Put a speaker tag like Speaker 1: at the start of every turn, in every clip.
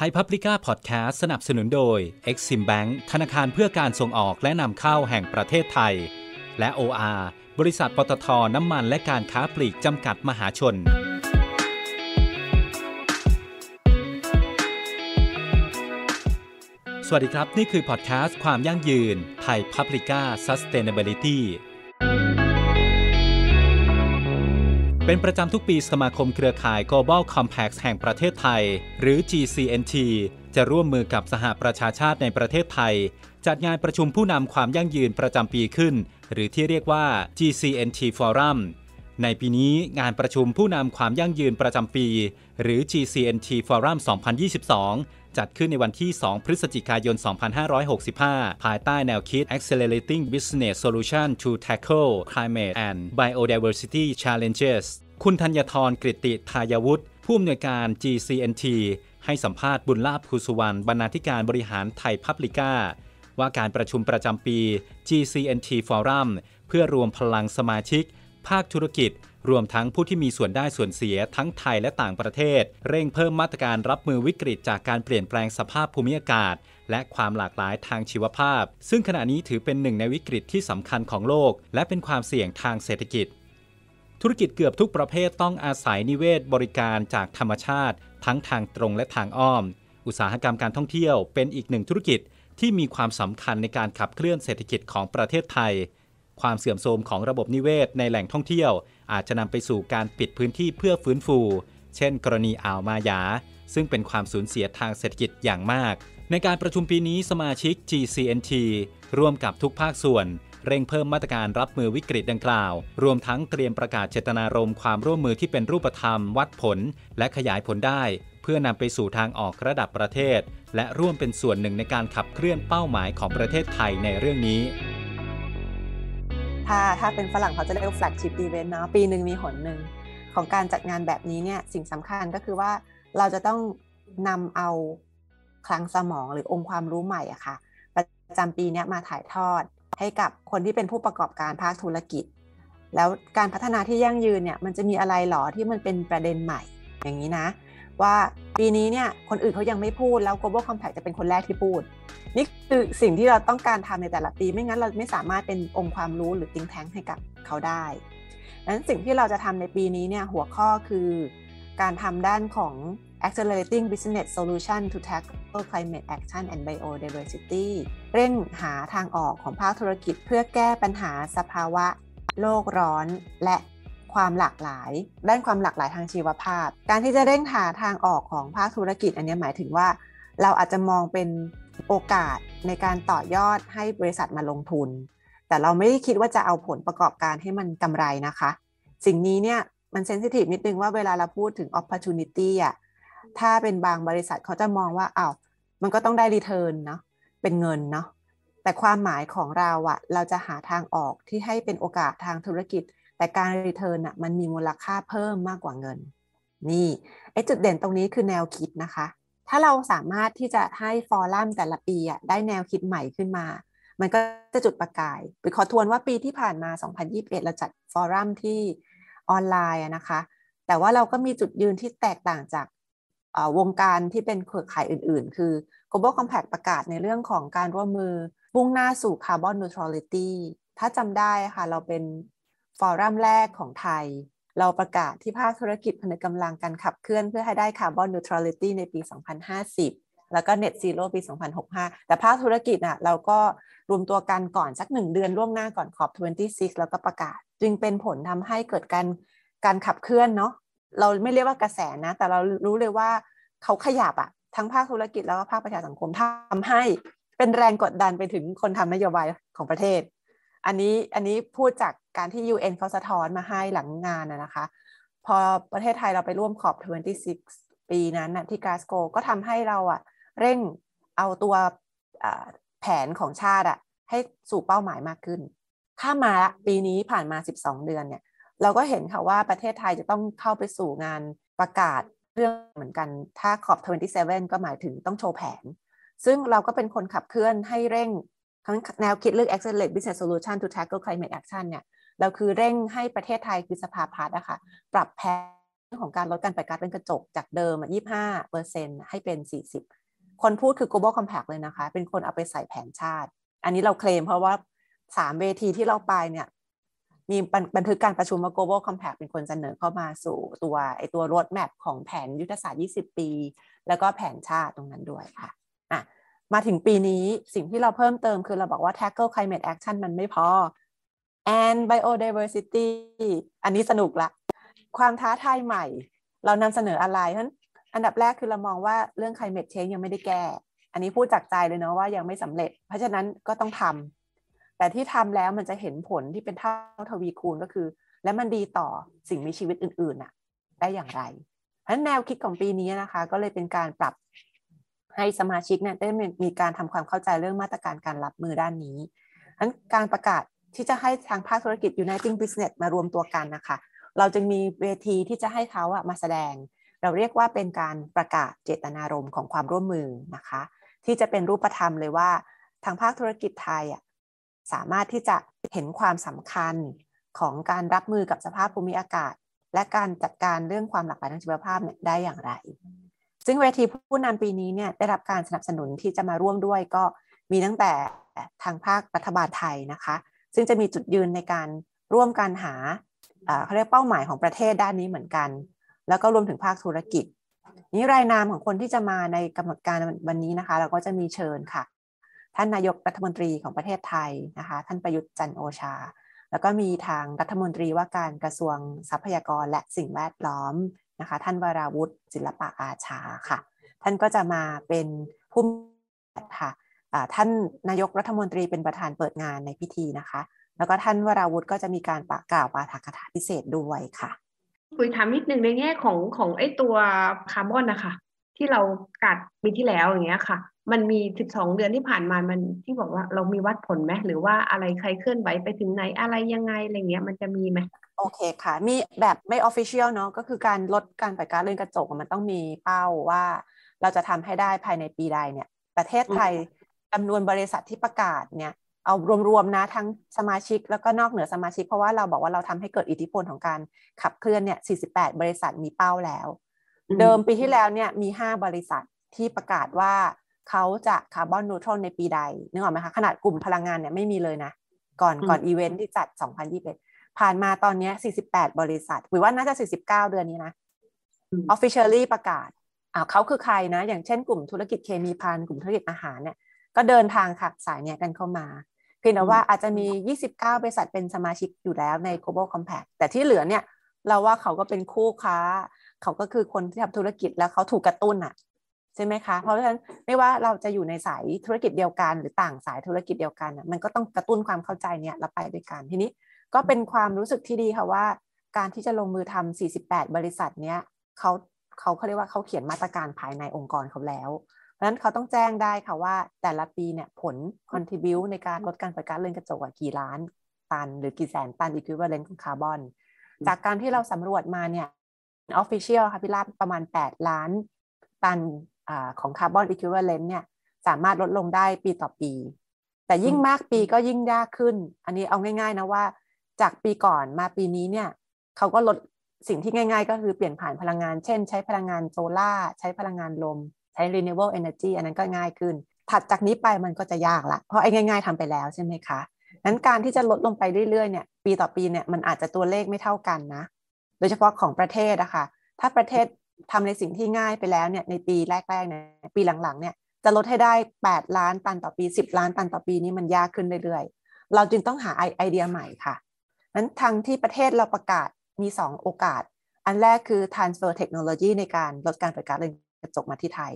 Speaker 1: ไทยพับลิก้าพอดแคสต์สนับสนุนโดย Exim Bank ธนาคารเพื่อการส่งออกและนำเข้าแห่งประเทศไทย และ OR บริษัทปตทน้ำมันและการค้าปลีกจำกัดมหาชน สวัสดีครับ นี่คือพอดแคสต์ความยั่งยืนไทยพับลิก้า Sustainability เป็นประจำทุกปีสมาคมเครือข่าย Global Compact แห่งประเทศไทย หรือ GCNT จะร่วมมือกับสหประชาชาติในประเทศไทย จัดงานประชุมผู้นำความยั่งยืนประจำปีขึ้น หรือที่เรียกว่า GCNT Forum ในปีนี้งานประชุมผู้นำความยั่งยืนประจำปี หรือ GCNT Forum 2022จัดขึ้นในวันที่ 2 พฤศจิกายน 2565 ภายใต้แนวคิด Accelerating Business Solution to Tackle Climate and Biodiversity Challenges คุณธัญทรกริติ ทายวุฒิผู้อำนวยการ GCNT ให้สัมภาษณ์บุญลาภภูสุวรรณบรรณาธิการบริหารไทยพับลิก้า ว่าการประชุมประจำปี GCNT Forum เพื่อรวมพลังสมาชิกภาคธุรกิจรวมทั้งผู้ที่มีส่วนได้ส่วนเสียทั้งไทยและต่างประเทศ เร่งเพิ่มมาตรการรับมือวิกฤตจากการเปลี่ยนแปลงสภาพภูมิอากาศ และความหลากหลายทางชีวภาพ ซึ่งขณะนี้ถือเป็นหนึ่งในวิกฤตที่สำคัญของโลก และเป็นความเสี่ยงทางเศรษฐกิจ ธุรกิจเกือบทุกประเภทต้องอาศัยนิเวศบริการจากธรรมชาติ ทั้งทางตรงและทางอ้อม อุตสาหกรรมการท่องเที่ยว เป็นอีกหนึ่งธุรกิจที่มีความสำคัญในการขับเคลื่อนเศรษฐกิจของประเทศไทยความเสื่อมโทรมของระบบนิเวศในแหล่งท่องเที่ยวอาจจะนำไปสู่การปิดพื้นที่เพื่อฟื้นฟู เช่นกรณีอ่าวมายาซึ่งเป็นความสูญเสียทางเศรษฐกิจอย่างมากในการประชุมปีนี้สมาชิก GCNT ร่วมกับทุกภาคส่วนเร่งเพิ่มมาตรการรับมือวิกฤตดังกล่าวรวมทั้งเตรียมประกาศเจตนารมณ์ความร่วมมือที่เป็นรูปธรรมวัดผลและขยายผลได้เพื่อนำไปสู่ทางออกระดับประเทศและร่วมเป็นส่วนหนึ่งในการขับเคลื่อนเป้าหมายของประเทศไทยในเรื่องนี้
Speaker 2: ถ้าถ้าเป็นฝรั่งเขาจะเรียกแฟลกชิพอีเวนต์เนาะปีหนึ่งมีหนหนึ่งของการจัดงานแบบนี้เนี่ยสิ่งสำคัญก็คือว่าเราจะต้องนำเอาคลังสมองหรือองค์ความรู้ใหม่อะค่ะ ประจำปีนี้มาถ่ายทอดให้กับคนที่เป็นผู้ประกอบการภาคธุรกิจ แล้วการพัฒนาที่ยั่งยืนเนี่ยมันจะมีอะไรหรอที่มันเป็นประเด็นใหม่อย่างนี้นะว่าปีนี้เนี่ยคนอื่นเขายังไม่พูดแล้ว global compact จะเป็นคนแรกที่พูด นี่คือสิ่งที่เราต้องการทำในแต่ละปี ไม่งั้นเราไม่สามารถเป็นองค์ความรู้หรือติงแทงให้กับเขาได้นั้นสิ่งที่เราจะทำในปีนี้เนี่ยหัวข้อคือ การทำด้านของ accelerating business solution to tackle climate action and biodiversity เร่งหาทางออกของภาคธุรกิจเพื่อแก้ปัญหาสภาวะโลกร้อนและความหลากหลายด้านความหลากหลายทางชีวภาพ การที่จะเร่งหาทางออกของภาคธุรกิจ อันนี้หมายถึงว่า เราอาจจะมองเป็นโอกาสในการต่อยอดให้บริษัทมาลงทุน แต่เราไม่ได้คิดว่าจะเอาผลประกอบการให้มันกำไรนะคะ สิ่งนี้เนี่ยมันเซนซิทีฟนิดนึงว่าเวลาเราพูดถึง opportunity อ่ะ ถ้าเป็นบางบริษัทเขาจะมองว่าอา้าวมันก็ต้องได้รีเทิร์นเนาะเป็นเงินเนาะ แต่ความหมายของเราอะเราจะหาทางออกที่ให้เป็นโอกาสทางธุรกิจแต่การรีเทิร์นอ่ะมันมีมูลค่าเพิ่มมากกว่าเงิน นี่ไอจุดเด่นตรงนี้คือแนวคิดนะคะ ถ้าเราสามารถที่จะให้ฟอรัมแต่ละปีอ่ะได้แนวคิดใหม่ขึ้นมา มันก็จะจุดประกายือขอทวนว่าปีที่ผ่านมา 2021เราจัดฟอรัมที่ออนไลน์นะคะ แต่ว่าเราก็มีจุดยืนที่แตกต่างจากวงการที่เป็นเครือข่ายอื่น ๆ คือ Global Compact ประกาศในเรื่องของการร่วมมือมุ่งหน้าสู่คร์บอนน n e ทรอลิตี้ถ้าจำได้ค่ะเราเป็นฟอรัมแรกของไทย เราประกาศที่ภาคธุรกิจพนึกกำลังการขับเคลื่อนเพื่อให้ได้คาร์บอนนิวทรัลิตี้ในปี 2050 แล้วก็ Net Zero ปี 2065 แต่ภาคธุรกิจอ่ะเราก็รวมตัวกันก่อน สักหนึ่งเดือนล่วงหน้าก่อนขอบ 26 แล้วก็ประกาศ จึงเป็นผลทำให้เกิดการการขับเคลื่อนเนาะเราไม่เรียกว่ากระแสนะ แต่เรารู้เลยว่าเขาขยับอะทั้งภาคธุรกิจแล้วก็ภาคประชาสังคมทำให้เป็นแรงกดดันไปถึงคนทำนโยบายของประเทศอันนี้อันนี้พูดจากการที่ UN เขาสะท้อนมาให้หลังงานนะคะ พอประเทศไทยเราไปร่วมขอบ 26 ปีนั้นนะที่กาสโกก็ทำให้เราอะเร่งเอาตัวแผนของชาติอะให้สู่เป้าหมายมากขึ้นข้ามาปีนี้ผ่านมา 12 เดือนเนี่ยเราก็เห็นค่ะว่าประเทศไทยจะต้องเข้าไปสู่งานประกาศเรื่องเหมือนกัน ถ้าขอบ 27 ก็หมายถึงต้องโชว์แผน ซึ่งเราก็เป็นคนขับเคลื่อนให้เร่งทั้งแนวคิดเรื่อง accelerate business solution to tackle climate action เนี่ย เราคือเร่งให้ประเทศไทยคือสภาพัฒน์นะคะปรับแผนของการลดการปล่อยก๊าซเรือนกระจกจากเดิม 25เปอร์เซ็นต์ให้เป็น 40 คนพูดคือ global compact เลยนะคะ เป็นคนเอาไปใส่แผนชาติ อันนี้เราเคลมเพราะว่า3เวทีที่เราไปเนี่ย มีบันทึกการประชุมว่า global compact เป็นคนเสนอเข้ามาสู่ตัวไอตัว road map ของแผนยุทธศาสตร์ 20 ปี แล้วก็แผนชาติตรงนั้นด้วยค่ะมาถึงปีนี้สิ่งที่เราเพิ่มเติมคือเราบอกว่า tackle climate action มันไม่พอ and biodiversity อันนี้สนุกละความท้าทายใหม่ เรานำเสนออะไรท่านอันดับแรกคือเรามองว่าเรื่อง climate change ยังไม่ได้แก้อันนี้พูดจากใจเลยเนาะว่ายังไม่สำเร็จ เพราะฉะนั้นก็ต้องทำแต่ที่ทำแล้วมันจะเห็นผลที่เป็นเท่าทวีคูณก็คือ และมันดีต่อสิ่งมีชีวิตอื่นๆน่ะ ได้อย่างไรฉะนั้นแนวคิดของปีนี้นะคะ ก็เลยเป็นการปรับให้สมาชิกเนี่ยได้มีการทำความเข้าใจเรื่องมาตรการการรับมือด้านนี้อันการประกาศที่จะให้ทางภาคธุรกิจ Uniting Business มารวมตัวกันนะคะ เราจึงมีเวทีที่จะให้เขาอะมาแสดง เราเรียกว่าเป็นการประกาศเจตนารมณ์ของความร่วมมือนะคะ ที่จะเป็นรูปธรรมเลยว่าทางภาคธุรกิจไทยอะสามารถที่จะเห็นความสำคัญของการรับมือกับสภาพภูมิอากาศ และการจัดการเรื่องความหลากหลายทางชีวภาพได้อย่างไรซึ่งเวทีผู้นำปีนี้เนี่ยได้รับการสนับสนุนที่จะมาร่วมด้วยก็มีตั้งแต่ทางภาครัฐบาลไทยนะคะ ซึ่งจะมีจุดยืนในการร่วมการหา เขาเรียกเป้าหมายของประเทศด้านนี้เหมือนกัน แล้วก็รวมถึงภาคธุรกิจนี้รายนามของคนที่จะมาในกำหนดการวันนี้นะคะ เราก็จะมีเชิญค่ะ ท่านนายกรัฐมนตรีของประเทศไทยนะคะ ท่านประยุทธ์จันโอชา แล้วก็มีทางรัฐมนตรีว่าการกระทรวงทรัพยากรและสิ่งแวดล้อมนะคะท่านวราวุฒิศิลปะอาชาค่ะ ท่านก็จะมาเป็นผู้ค่ะท่านนายกรัฐมนตรีเป็นประธานเปิดงานในพิธีนะคะ แล้วก็ท่านวราวุฒิก็จะมีการประกาศปาฐกถาพิเศษด้วยค่ะ
Speaker 3: คุยถามนิดนึงในแง่ของของไอตัวคาร์บอนนะคะที่เรากัดปีที่แล้วอย่างเงี้ยค่ะ มันมี 12 เดือนที่ผ่านมามันที่บอกว่าเรามีวัดผลไหมหรือว่าอะไรใครเคลื่อนไหวไปถึงไหนอะไรยังไงอะไรเงี้ยมันจะมีไหมโอเคค่ะ มีแบ
Speaker 2: บไม่ออฟฟิเชียลเนาะก็คือการลดการปล่อยก๊าซเรือนกระจกมันต้องมีเป้าว่าเราจะทำให้ได้ภายในปีใดเนี่ย ประเทศไทยจำนวนบริษัทที่ประกาศเนี่ย เอารวมๆนะทั้งสมาชิกแล้วก็นอกเหนือสมาชิก เพราะว่าเราบอกว่าเราทำให้เกิดอิทธิพลของการขับเคลื่อนเนี่ย 48 บริษัทมีเป้าแล้ว เดิมปีที่แล้วเนี่ยมี 5 บริษัทที่ประกาศว่าเขาจะคาร์บอนนูทรอลในปีใดนึกออกไหมคะขนาดกลุ่มพลังงานเนี่ยไม่มีเลยนะก่อนก่อนอีเวนท์ที่จัด 2021ผ่านมาตอนนี้ 48 บริษัท หรือว่าน่าจะ 49 เดือนนี้นะ officially ประกาศอ่าเขาคือใครนะ อย่างเช่นกลุ่มธุรกิจเคมีพันกลุ่มธุรกิจอาหารเนี่ย ก็เดินทางขับสายเนี่ยกันเข้ามา เพียงแต่ว่าอาจจะมี 29 บริษัทเป็นสมาชิกอยู่แล้วใน global compact แต่ที่เหลือเนี่ย เราว่าเขาก็เป็นคู่ค้า เขาก็คือคนที่ทำธุรกิจแล้วเขาถูกกระตุ้นอะใช่ไหมคะ เพราะฉะนั้นไม่ว่าเราจะอยู่ในสายธุรกิจเดียวกัน หรือต่างสายธุรกิจเดียวกันมันก็ต้องกระตุ้นความเข้าใจเนี่ยเราไปด้วยกันทีนี้ก็เป็นความรู้สึกที่ดีค่ะว่า การที่จะลงมือทำ 48 บริษัทเนี้ยเขาเขาเขาเรียกว่าเขาเขียนมาตรการภายในองค์กรเขาแล้ว เพราะฉะนั้นเขาต้องแจ้งได้ค่ะว่าแต่ละปีเนี่ยผล contribu ในการลดการปล่อยก๊าซเรือนกระจกกี่ล้านตันหรือกี่แสนตัน e ค u i v a ลเลนของคาร์บอน จากการที่เราสำรวจมาเนี่ยออฟฟิเชียลค่ะพี่ลาบประมาณ 8 ล้าน ตันอของคาร์บอน e ิ u i v a l เ n นเนี่ยสามารถลดลงได้ปีต่อปี แต่ยิ่งมากปีก็ยิ่งยากขึ้น อันนี้เอาง่ายๆนะว่าจากปีก่อนมาปีนี้เนี่ยเขาก็ลดสิ่งที่ง่ายๆก็คือเปลี่ยนผ่านพลังงานเช่นใช้พลังงานโซลา่าใช้พลังงานลม ใช้ renewable energy อันนั้นก็ง่ายขึ้นถัดจากนี้ไปมันก็จะยากละเพราะไอ้ง่าย ๆทำไปแล้วใช่ไหมคะ นั้นการที่จะลดลงไปเรื่อยๆเนี่ย ปีต่อปีเนี่ยมันอาจจะตัวเลขไม่เท่ากันนะ โดยเฉพาะของประเทศอะคะ่ะถ้าประเทศทำในสิ่งที่ง่ายไปแล้วเนี่ยในปีแรกๆเนี่ยปีหลังๆเนี่ยจะลดให้ได้ 8 ล้านตันต่อปี 10 ล้าน ตันต่อปีนี้มันยากขึ้นเรื่อยๆ เราจึงต้องหาไอเดียใหม่ค่ะนั้นทางที่ประเทศเราประกาศมี 2 โอกาส อันแรกคือ transfer technology ในการลดการปล่อยก๊าซเรือนกระจกมาที่ไทย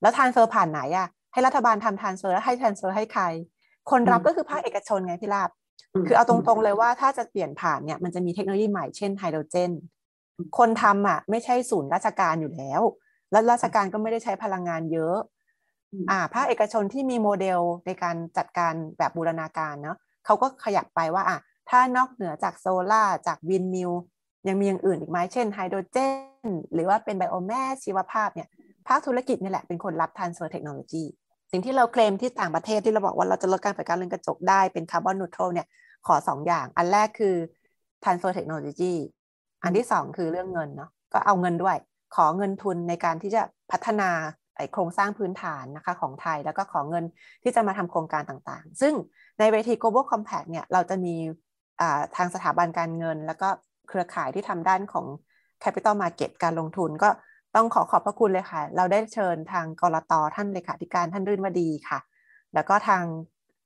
Speaker 2: แล้ว transfer ผ่านไหนอะให้รัฐบาลทำ transfer แลให้ transfer ให้ใคร คนรับก็คือภาคเอกชนไงพี่ลาบ คือเอาตรงๆเลยว่าถ้าจะเปลี่ยนผ่านเนี่ย มันจะมีเทคโนโลยีใหม่เช่นไฮโดรเจน คนทำอ่ะไม่ใช่ศูนย์ราชการอยู่แล้ว แล้วราชการก็ไม่ได้ใช้พลังงานเยอะอ่าภาคเอกชนที่มีโมเดลในการจัดการแบบบูรณาการเนาะเขาก็ขยับไปว่าอ่ะถ้านอกเหนือจากโซลา่าจากวินมิลยังมีอย่างอื่นอีกไหมเช่นไฮโดรเจนหรือว่าเป็นไบโอแมสชีวภาพเนี่ยภาคธุรกิจนี่แหละ เป็นคนรับทันเซอร์เทคโนโลยีสิ่งที่เราเคลมที่ต่างประเทศที่เราบอกว่าเราจะลดการปล่อยก๊าซเรือนกระจกได้เป็นคาร์บอนนูทรลเนี่ยขอ2อย่าง อันแรกคือทัน n ซ f e r t e c โ n o l o g อันที่2คือเรื่องเงินเนาะก็เอาเงินด้วย ขอเงินทุนในการที่จะพัฒนาโครงสร้างพื้นฐานนะคะของไทยแล้วก็ขอเงินที่จะมาทำโครงการต่างๆ ซึ่งในเวที global compact เนี่ยเราจะมีทางสถาบันการเงิน แล้วก็เครือข่ายที่ทำด้านของ Capital Market การลงทุนก็ต้องขอขอบพระคุณเลยค่ะ เราได้เชิญทางกรตท่านเลขาธิการท่านรื่นวดีค่ะ แล้วก็ทาง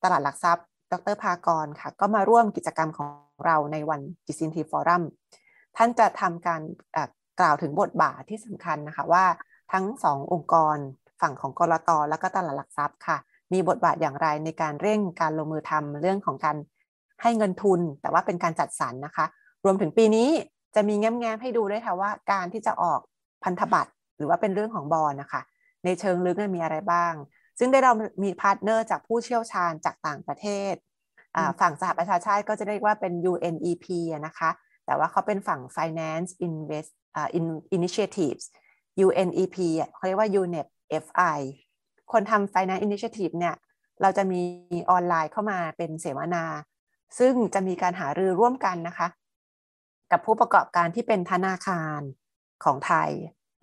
Speaker 2: ตลาดหลักทรัพย์ ดรภากรค่ะ ก็มาร่วมกิจกรรมของเราในวันจิซินทีฟอรัมท่านจะทำการกล่าวถึงบทบาทที่สำคัญนะคะ ว่าทั้งสององค์กรฝั่งของกรตและก็ตลาดหลักทรัพย์ค่ะ มีบทบาทอย่างไรในการเร่งการลงมือทำเรื่องของการให้เงินทุนแต่ว่าเป็นการจัดสรรนะคะ รวมถึงปีนี้จะมีแง้มๆ ให้ดูด้วยค่ะว่าการที่จะออกพันธบัตรหรือว่าเป็นเรื่องของบอลนะคะในเชิงลึกมีอะไรบ้าง ซึ่งได้เรามีพาร์ทเนอร์จากผู้เชี่ยวชาญจากต่างประเทศ ฝั่งสหประชาชาติก็จะเรียกว่าเป็น UNEP นะคะแต่ว่าเขาเป็นฝั่ง Finance Invest Initiatives UNEP เขาเรียกว่า UNEP FI คนทำ Finance Initiative เนี่ยเราจะมีออนไลน์เข้ามาเป็นเสวนาซึ่งจะมีการหารือร่วมกันนะคะ กับผู้ประกอบการที่เป็นธนาคารของไทย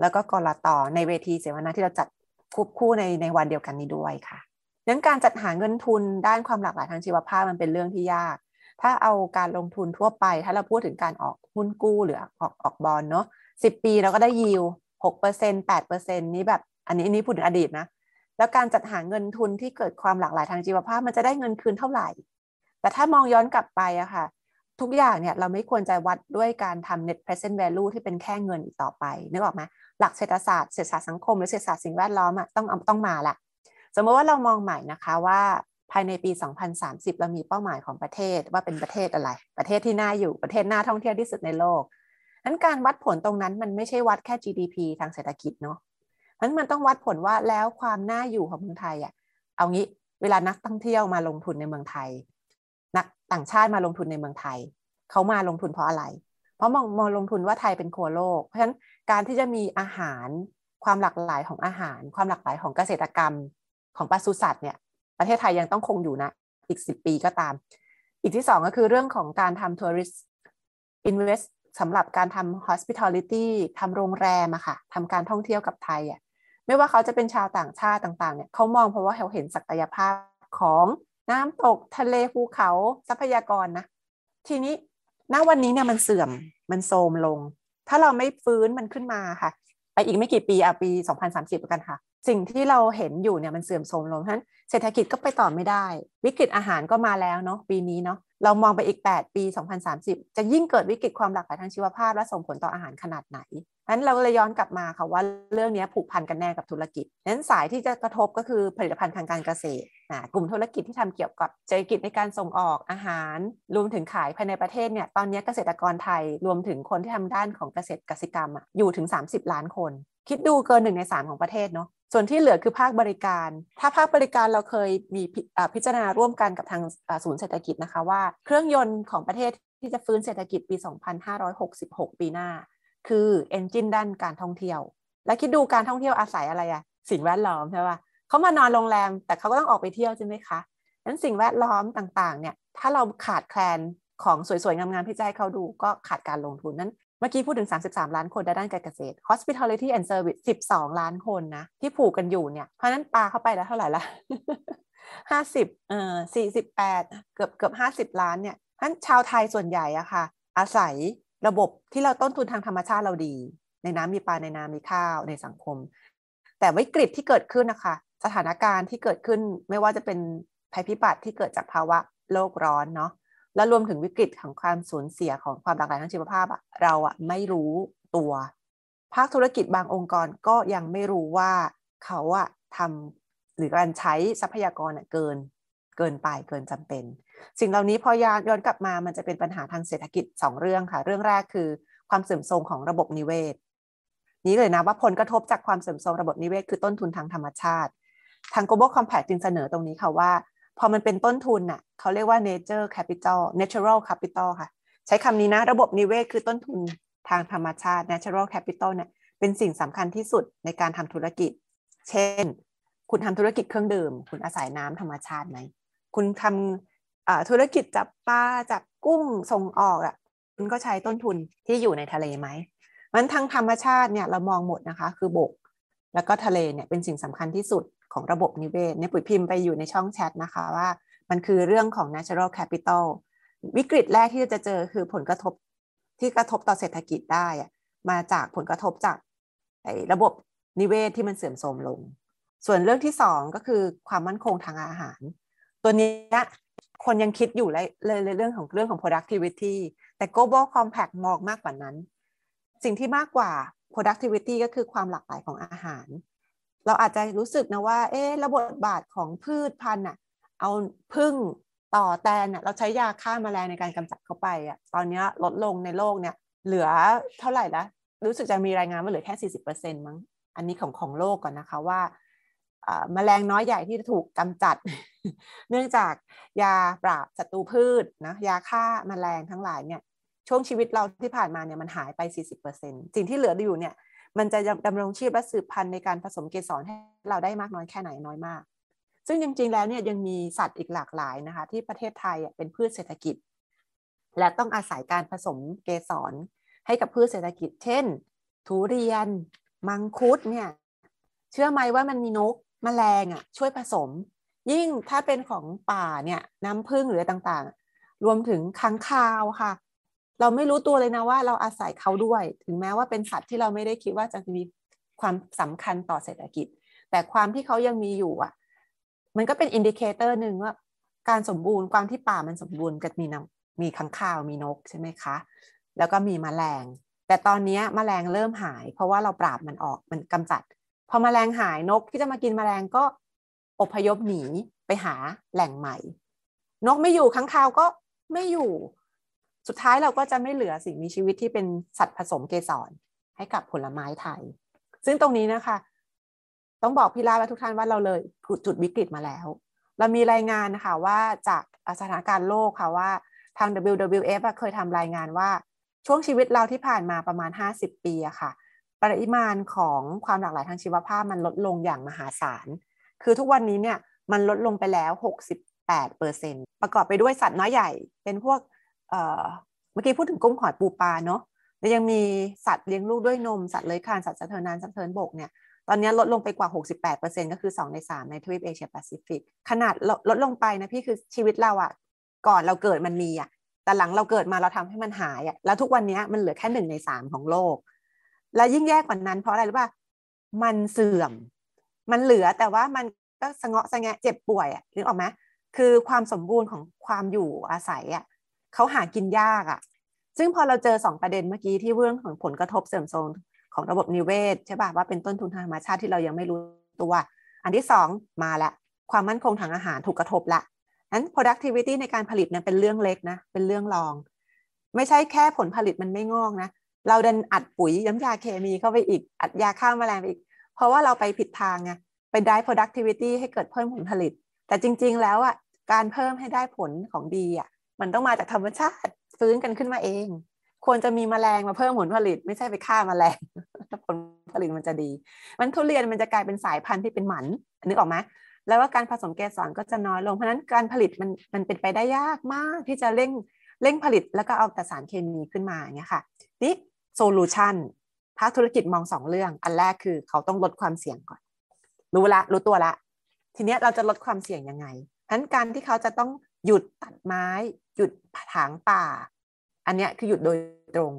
Speaker 2: แล้วก็กรต่อในเวทีเสวนาที่เราจัดควบคู่ในในวันเดียวกันนี้ด้วยค่ะเรื่องการจัดหาเงินทุนด้านความหลากหลายทางชีวภาพมันเป็นเรื่องที่ยาก ถ้าเอาการลงทุนทั่วไป ถ้าเราพูดถึงการออกหุ้นกู้หรือออกออกบอลเนาะสิบปีเราก็ได้ยิวหกเปอร์เซ็นแปดเปอร์เซ็นนี้แบบอันนี้อันนี้พูดถึงอดีตนะแล้วการจัดหาเงินทุนที่เกิดความหลากหลายทางชีวภาพมันจะได้เงินคืนเท่าไหร่แต่ถ้ามองย้อนกลับไปอะค่ะทุกอย่างเนี่ยเราไม่ควรจะวัดด้วยการทำ net present value ที่เป็นแค่เงินอีกต่อไป นึกออกไหมหลักเศรษฐศาสตร์เศรษฐศาสตร์สังคมหรือเศรษฐศาสตร์สิ่งแวดล้อมอะต้องต้องมาละสมมติว่าเรามองใหม่นะคะว่าภายในปี 2030 เรามีเป้าหมายของประเทศ ว่าเป็นประเทศอะไร ประเทศที่น่าอยู่ประเทศน่าท่องเที่ยวที่สุดในโลกนั้นการวัดผลตรงนั้นมันไม่ใช่วัดแค่ GDP ทางเศรษฐกิจเนาะนั้นมันต้องวัดผลว่าแล้วความน่าอยู่ของเมืองไทยอะเอางี้เวลานักท่องเที่ยวมาลงทุนในเมืองไทยต่างชาติมาลงทุนในเมืองไทย เขามาลงทุนเพราะอะไร เพราะมองมองลงทุนว่าไทยเป็นครัวโลก เพราะฉะนั้นการที่จะมีอาหารความหลากหลายของอาหารความหลากหลายของเกษตรกรรมของปศุสัตว์เนี่ยประเทศไทยยังต้องคงอยู่นะอีกสิบปีก็ตาม อีกที่สองก็คือเรื่องของการทำทัวริสต์อินเวสสำหรับการทำฮสปิทอลิตี้ทำโรงแรมอะค่ะทำการท่องเที่ยวกับไทยอะไม่ว่าเขาจะเป็นชาวต่างชาติต่างๆเนี่ยเขามองเพราะว่าเขาเห็นศักยภาพของน้ำตกทะเลภูเขาทรัพยากรนะทีนี้ณวันนี้เนี่ยมันเสื่อมมันโทรมลง ถ้าเราไม่ฟื้นมันขึ้นมาค่ะ ไปอีกไม่กี่ปีอ่ะปี 2030กันค่ะสิ่งที่เราเห็นอยู่เนี่ยมันเสื่อมโทรมลงท่าฉะนั้น เศรษฐกิจก็ไปต่อไม่ได้ วิกฤตอาหารก็มาแล้วเนาะปีนี้เนาะเรามองไปอีก 8 ปี 2030 จะยิ่งเกิดวิกฤตความหลากหลายทางชีวภาพ และส่งผลต่ออาหารขนาดไหนนั้นเราเลยย้อนกลับมาค่ะว่าเรื่องนี้ผูกพันกันแน่กับธุรกิจนั้นสายที่จะกระทบก็คือผลิตภัณฑ์ทางการเกษตรนะกลุ่มธุรกิจที่ทำเกี่ยวกับเศรษฐกิจในการส่งออกอาหาร รวมถึงขายภายในประเทศเนี่ยตอนนี้เกษตรกรไทยรวมถึงคนที่ทำด้านของเกษตรกสิกรรมอยู่ถึง 30 ล้านคน คิดดูเกินหนึ่งในสามของประเทศเนาะส่วนที่เหลือคือภาคบริการ ถ้าภาคบริการเราเคยมีพิจารณาร่วมกันกับทางศูนย์เศรษฐกิจนะคะว่าเครื่องยนต์ของประเทศที่จะฟื้นเศรษฐกิจปี 2566 ปีหน้า คือเอนจินด้านการท่องเที่ยว และคิดดูการท่องเที่ยวอาศัยอะไรอะสิ่งแวดล้อมใช่ปะเขามานอนโรงแรม แต่เขาก็ต้องออกไปเที่ยวใช่ไหมคะนั้นสิ่งแวดล้อมต่างๆเนี่ยถ้าเราขาดแคลนของสวยๆงามๆพี่ใจเขาดูก็ขาดการลงทุนนั้นมื่อกี้พูดถึง 33 ล้านคนในด้านการเกษตร hospitality and service 12 ล้านคนนะ ที่ผูกกันอยู่เนี่ย เพราะนั้นปลาเข้าไปแล้วเท่าไหร่ละ50 เอ่อ 48 เกือบเกือบ50 ล้านเนี่ยท่านชาวไทยส่วนใหญ่อะค่ะ อาศัยระบบที่เราต้นทุนทางธรรมชาติเราดี ในน้ำมีปลาในน้ำมีข้าวในสังคม แต่วิกฤตที่เกิดขึ้นนะคะ สถานการณ์ที่เกิดขึ้นไม่ว่าจะเป็นภัยพิบัติที่เกิดจากภาวะโลกร้อนเนาะและรวมถึงวิกฤตของความสูญเสียของความหลากหลายทางชีวภาพอะเราอะไม่รู้ตัว ภาคธุรกิจบางองค์กรก็ยังไม่รู้ว่าเขาอะทำหรือการใช้ทรัพยากรเกินเกินไปเกินจำเป็น สิ่งเหล่านี้พอยนย้อนกลับมามันจะเป็นปัญหาทางเศรษฐกิจ 2 เรื่องค่ะ เรื่องแรกคือความเสื่อมโทรมของระบบนิเวศ นี้เลยนะว่าผลกระทบจากความเสื่อมโทรมระบบนิเวศ คือต้นทุนทางธรรมชาติ ทาง global compact จึงเสนอตรงนี้ค่ะว่าพอมันเป็นต้นทุนน่ะเขาเรียกว่า nature capital natural capital ค่ะใช้คำนี้นะระบบนิเวศคือต้นทุนทางธรรมชาติ natural capital เนี่ยเป็นสิ่งสำคัญที่สุดในการทำธุรกิจ เช่นคุณทำธุรกิจเครื่องดื่ม คุณอาศัยน้ำธรรมชาติไหมคุณทำธุรกิจจับปลาจับกุ้งส่งออกอ่ะคุณก็ใช้ต้นทุนที่อยู่ในทะเลไหม มันทางธรรมชาติเนี่ยเรามองหมดนะคะคือบกแล้วก็ทะเลเนี่ยเป็นสิ่งสำคัญที่สุดของระบบนิเวศเนี่ยปุ๋ยพิมพ์ไปอยู่ในช่องแชทนะคะว่า มันคือเรื่องของ natural capital วิกฤตแรกที่จะเจอคือผลกระทบ ที่กระทบต่อเศรษฐกิจได้ มาจากผลกระทบจากระบบนิเวศที่มันเสื่อมโทรมลง ส่วนเรื่องที่สองก็คือความมั่นคงทางอาหาร ตัวนี้คนยังคิดอยู่เลยเลยเรื่องของเรื่องของ productivity แต่ global compact มองมากกว่านั้น สิ่งที่มากกว่า productivity ก็คือความหลากหลายของอาหารเราอาจจะรู้สึกนะว่า เอ๊ะระบบบาทของพืชพันธุ์อ่ะเอาพึ่งต่อแตนอ่ะเราใช้ยาฆ่ามาแมลงในการกำจัดเข้าไปอ่ะตอนนี้ลดลงในโลกเนี่ยเหลือเท่าไหร่ละรู้สึกจะมีรายงานว่าเหลือแค่สี่สิบเปอร์เซ็นมั้งอันนี้ของของโลกก่อนนะคะว่า แมลงน้อยใหญ่ที่ถูกกำจัด เนื่องจากยาปราบศัตรูพืชนะยาฆ่าแมลงทั้งหลายเนี่ยช่วงชีวิตเราที่ผ่านมาเนี่ยมันหายไป 40%สิ่งที่เหลืออยู่เนี่ยมันจะดำรงชีพและสืบพันธุ์ในการผสมเกสรให้เราได้มากน้อยแค่ไหนน้อยมาก ซึ่งจริงๆแล้วเนี่ยยังมีสัตว์อีกหลากหลายนะคะ ที่ประเทศไทยเป็นพืชเศรษฐกิจ และต้องอาศัยการผสมเกสรให้กับพืชเศรษฐกิจเช่น ทุเรียน มังคุดเนี่ย เชื่อไหมว่ามันมีนกมแมลงอ่ะช่วยผสม ยิ่งถ้าเป็นของป่าเนี่ยน้ำผึ้งหรือต่างๆ รวมถึงค้างคาวค่ะเราไม่รู้ตัวเลยนะว่าเราอาศัยเขาด้วย ถึงแม้ว่าเป็นสัตว์ที่เราไม่ได้คิดว่าจะมี ความสำคัญต่อเศรษฐกิจ แต่ความที่เขายังมีอยู่อ่ะมันก็เป็นอินดิเคเตอร์หนึ่งว่าการสมบูรณ์ความที่ป่ามันสมบูรณ์ก็มีน้ำมีขังข่าวมีนกใช่ไหมคะ แล้วก็มีมแมลง แต่ตอนนี้มแมลงเริ่มหาย เพราะว่าเราปราบมันออกมันกำจัดพอมแมลงหายนกที่จะมากินมแมลงก็อพยพหนีไปหาแหล่งใหม่นกไม่อยู่ขังข่าวก็ไม่อยู่สุดท้ายเราก็จะไม่เหลือสิ่งมีชีวิตที่เป็นสัตว์ผสมเกสรให้กับผลไม้ไทย ซึ่งตรงนี้นะคะ ต้องบอกพี่ลาและทุกท่านว่าเราเลยจุดวิกฤตมาแล้ว เรามีรายงานนะคะว่าจากสถานการณ์โลกค่ะว่าทาง WWF เคยทำรายงานว่า ช่วงชีวิตเราที่ผ่านมาประมาณ 50 ปีอะค่ะ ปริมาณของความหลากหลายทางชีวภาพมันลดลงอย่างมหาศาลคือทุกวันนี้เนี่ยมันลดลงไปแล้ว68%ประกอบไปด้วยสัตว์น้อยใหญ่ เป็นพวกเมื่อกี้พูดถึงกุ้งหอยปูปลาเนาะแล้วยังมีสัตว์เลี้ยงลูกด้วยนม สัตว์เลื้อยคลาน สัตว์สะเทินน้ำสะเทินบกเนี่ย ตอนนี้ลดลงไปกว่า 68%ก็คือ 2 ใน 3 ในทวีปเอเชียแปซิฟิก ขนาดลดลงไปนะพี่คือชีวิตเราอะ่ะ ก่อนเราเกิดมันมีอะ่ะ แต่หลังเราเกิดมาเราทำให้มันหายอะ่ะ แล้วทุกวันนี้มันเหลือแค่หนึ่งในสามของโลก และยิ่งแย่กว่านั้น เพราะอะไรหรือว่ามันเสื่อม มันเหลือแต่ว่ามันก็สงะสงะเจ็บป่วยอะ่ะนึกออกไหมคือความสมบูรณ์ของความอยู่อาศัยอะ่ะเขาหากินยากอะ่ะ ซึ่งพอเราเจอสองประเด็นเมื่อกี้ที่เรื่องของผลกระทบเสื่อมโทรมของระบบนิเวศใช่ป่ะว่าเป็นต้นทุนทางธรรมชาติที่เรายังไม่รู้ตัว อันที่สองมาละความมั่นคงทางอาหารถูกกระทบละ นั้น productivity ในการผลิตเนี่ยเป็นเรื่องเล็กนะ เป็นเรื่องรอง ไม่ใช่แค่ผลผลิตมันไม่งอกนะ เราดันอัดปุ๋ยน้ำยาเคมีเข้าไปอีกอัดยาฆ่ามาแมลงอีก เพราะว่าเราไปผิดทางไงไปได้ productivity ให้เกิดเพิ่มผลผลิต แต่จริง ๆแล้วอ่ะการเพิ่มให้ได้ผลของดีอ่ะมันต้องมาจากธรรมชาติฟื้นกันขึ้นมาเอง ควรจะมีมแมลงมาเพิ่มผลผลิตไม่ใช่ไปฆ่ามาแมลงผลผลิตมันจะดี มันทุเรียนมันจะกลายเป็นสายพันธุ์ที่เป็นหมัน นึกออกไหมแล้วว่าการผสมเกสรก็จะน้อยลงเพราะนั้นการผลิตมันมันเป็นไปได้ยากมากที่จะเร่งเร่งผลิตแล้วก็เอาแต่สารเคมีขึ้นมาเนี่ยค่ะนี่โซลูชันภาคธุรกิจมองสองเรื่อง อันแรกคือเขาต้องลดความเสี่ยงก่อนรู้ละรู้ตัวละ ทีนี้เราจะลดความเสี่ยงยังไงเพราะนั้นการที่เขาจะต้องหยุดตัดไม้หยุดถางป่า อันนี้คือหยุดโดยตรง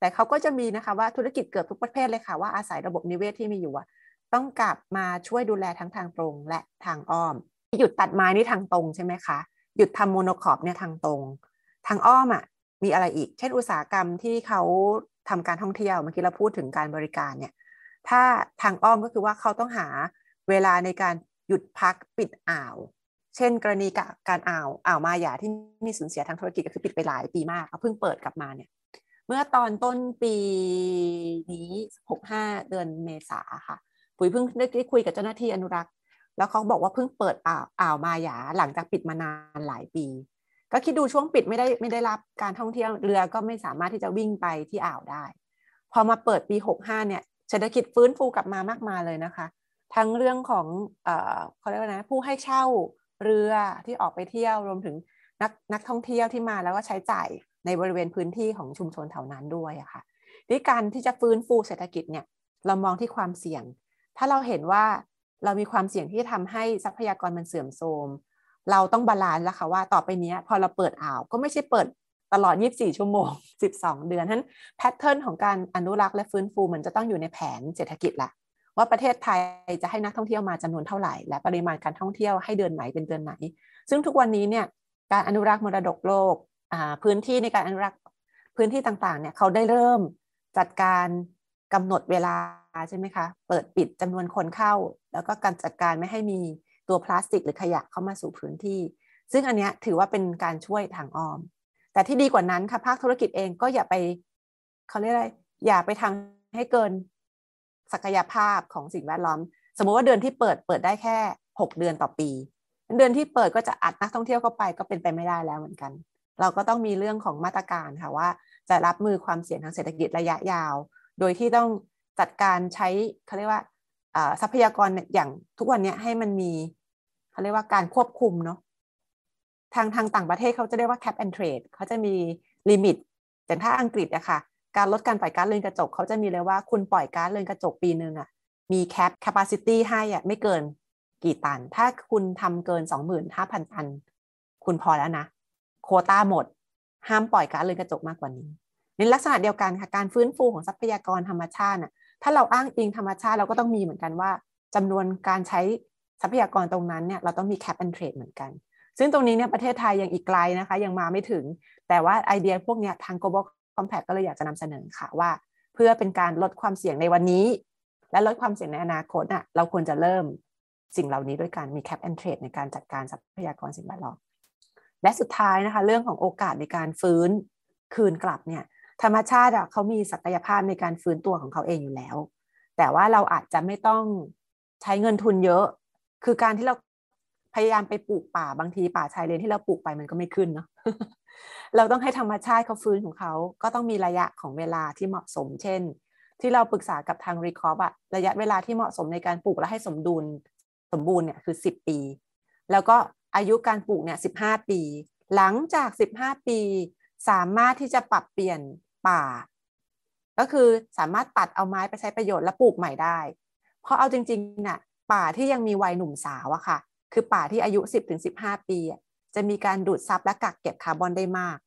Speaker 2: แต่เขาก็จะมีนะคะว่าธุรกิจเกือบทุกประเภทเลยค่ะว่าอาศัยระบบนิเวศที่มีอยู่ต้องกลับมาช่วยดูแลทั้งทางตรงและทางอ้อมหยุดตัดไม้นี่ทางตรงใช่ไหมคะ หยุดทำโมโนคอปเนี่ยทางตรง ทางอ้อมอะ่ะมีอะไรอีก เช่นอุตสาหกรรมที่เขาทำการท่องเที่ยวเมื่อกี้เราพูดถึงการบริการเนี่ยถ้าทางอ้อมก็คือว่าเขาต้องหาเวลาในการหยุดพักปิดอ่าวเช่นกรณีการอ่าวอ่าวมาหยาที่มีสูญเสียทางธุรกิจก็คือปิดไปหลายปีมาก เพิ่งเปิดกลับมาเนี่ยเมื่อตอนต้นปีนี้หกห้าเดือนเมษาค่ะปุ๋ยเพิ่งได้คุยกับเจ้าหน้าที่อนุรักษ์แล้วเขาบอกว่าเพิ่งเปิดอ่าวอ่าวมาหยาหลังจากปิดมานานหลายปี ก็คิดดูช่วงปิดไม่ได้ไม่ได้รับการท่องเที่ยวเรือก็ไม่สามารถที่จะวิ่งไปที่อ่าวได้พอมาเปิดปีหกห้าเนี่ยเศรษฐกิจฟื้นฟูกลับมามากมายเลยนะคะ ทั้งเรื่องของเออเขาเรียกว่านะผู้ให้เช่าเรือที่ออกไปเที่ยวรวมถึงนักนักท่องเที่ยวที่มาแล้วก็ใช้จ่ายในบริเวณพื้นที่ของชุมชนแถวนั้นด้วยอะค่ะนี่การที่จะฟื้นฟูเศรษฐกิจเนี่ยเรามองที่ความเสี่ยง ถ้าเราเห็นว่าเรามีความเสี่ยงที่ทำให้ทรัพยากรมันเสื่อมโทรมเราต้องบาลานซ์แล้วค่ะว่าต่อไปนี้พอเราเปิดอ่าวก็ไม่ใช่เปิดตลอด 24 ชั่วโมง 12 เดือนทั้นแพทเทิร์นของการอนุรักษ์และฟื้นฟูมันจะต้องอยู่ในแผนเศรษฐกิจละว่าประเทศไทยจะให้นักท่องเที่ยวมาจำนวนเท่าไหร่และปริมาณการท่องเที่ยวให้เดือนไหนเป็นเดือนไหน ซึ่งทุกวันนี้เนี่ยการอนุรักษ์มรดกโลกพื้นที่ในการอนุรักษ์พื้นที่ต่างๆเนี่ยเขาได้เริ่มจัดการกำหนดเวลา ใช่ไหมคะเปิดปิดจำนวนคนเข้า แล้วก็การจัดการไม่ให้มีตัวพลาสติก หรือขยะเข้ามาสู่พื้นที่ ซึ่งอันนี้ถือว่าเป็นการช่วยทางออมแต่ที่ดีกว่านั้นค่ะภาคธุรกิจเองก็อย่าไป เขาเรียกอะไรอย่าไปทำให้เกินศักยภาพของสิ่งแวดล้อม สมมุติว่าเดือนที่เปิดเปิดได้แค่ 6 เดือนต่อปี เดือนที่เปิดก็จะอัดนักท่องเที่ยวเข้าไป ก็เป็นไปไม่ได้แล้วเหมือนกัน เราก็ต้องมีเรื่องของมาตรการค่ะว่า จะรับมือความเสี่ยงทางเศรษฐกิจระยะยาว โดยที่ต้องจัดการใช้เขาเรียกว่าทรัพยากรอย่างทุกวันนี้ให้มันมีเขาเรียกว่าการควบคุมเนาะทางทางต่างประเทศเขาจะเรียกว่า cap and trade เขาจะมีลิมิตอย่างถ้าอังกฤษอะค่ะการลดการปล่อยก๊าซเรือนกระจกเขาจะมีเลยว่าคุณปล่อยก๊าซเรือนกระจกปีหนึ่งอะมีแคปแคปซิตี้ ให้อะไม่เกินกี่ตันถ้าคุณทำเกินสองหมื่นห้าพันตันคุณพอแล้วนะโคต้าหมดห้ามปล่อยก๊าซเรือนกระจกมากกว่านี้ในลักษณะเดียวกันค่ะ การฟื้นฟูของทรัพยากรธรรมชาติน่ะถ้าเราอ้างอิงธรรมชาติเราก็ต้องมีเหมือนกันว่า จำนวนการใช้ทรัพยากรตรงนั้นเนี่ยเราต้องมีแคปแอนเทรดเหมือนกัน ซึ่งตรงนี้เนี่ยประเทศไทยยังอีกไกลนะคะยังมาไม่ถึง แต่ว่าไอเดียพวกเนี้ยทาง global Compact ก็เลยอยากจะนำเสนอค่ะว่า เพื่อเป็นการลดความเสี่ยงในวันนี้ และลดความเสี่ยงในอนาคตอ่ะเราควรจะเริ่มสิ่งเหล่านี้ด้วยการมี cap and trade ในการจัดการทรัพยากรสิ่งแวดล้อมและสุดท้ายนะคะ เรื่องของโอกาสในการฟื้นคืนกลับเนี่ยธรรมชาติเขามีศักยภาพในการฟื้นตัวของเขาเองอยู่แล้ว แต่ว่าเราอาจจะไม่ต้องใช้เงินทุนเยอะ คือการที่เราพยายามไปปลูกป่าบางทีป่าชายเลน ที่เราปลูกไปมันก็ไม่ขึ้นเนาะเราต้องให้ธรรมชาติเขาฟื้นของเขา ก็ต้องมีระยะของเวลาที่เหมาะสม เช่น ที่เราปรึกษากับทางรีคอร์อะระยะเวลาที่เหมาะสมในการปลูกและให้สมดุลสมบูรณ์เนี่ยคือ 10 ปี แล้วก็อายุการปลูกเนี่ยสิปี หลังจาก 15 ปี สามารถที่จะปรับเปลี่ยนป่า ก็คือสามารถตัดเอาไม้ไปใช้ประโยชน์และปลูกใหม่ได้ เพราะเอาจริงๆน่ะป่าที่ยังมีวัยหนุ่มสาวอะค่ะ คือป่าที่อายุ 10-15 ปีจะมีการดูดซับและกักเก็บคาร์บอนได้มาก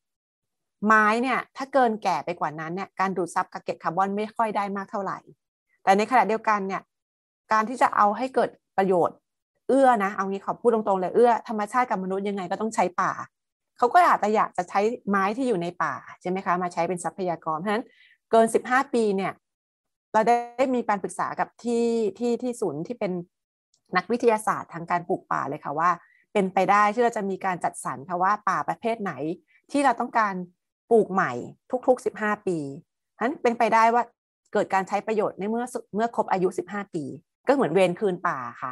Speaker 2: ไม้เนี่ยถ้าเกินแก่ไปกว่านั้นเนี่ยการดูดซับกักเก็บคาร์บอนไม่ค่อยได้มากเท่าไหร่ แต่ในขณะเดียวกันเนี่ยการที่จะเอาให้เกิดประโยชน์ เอื้อนะเอางี้ขอพูดตรงๆ เลยเอื้อธรรมชาติกับมนุษย์ยังไงก็ต้องใช้ป่าเขาก็อาจจะอยากจะใช้ไม้ที่อยู่ในป่าใช่ไหมคะ มาใช้เป็นทรัพยากรเพราะฉะนั้นเกิน 15 ปีเนี่ยเราได้มีการปรึกษากับที่ที่ที่ศูนย์ที่เป็นนักวิทยาศาสตร์ทางการปลูกป่าเลยค่ะว่าเป็นไปได้ที่เราจะมีการจัดสรรค่ะว่าป่าประเภทไหน ที่เราต้องการปลูกใหม่ทุกๆ 15 ปีนั้นเป็นไปได้ว่าเกิดการใช้ประโยชน์ในเมื่อเมื่อครบอายุ 15 ปี ก็เหมือนเวรคืนป่าค่ะ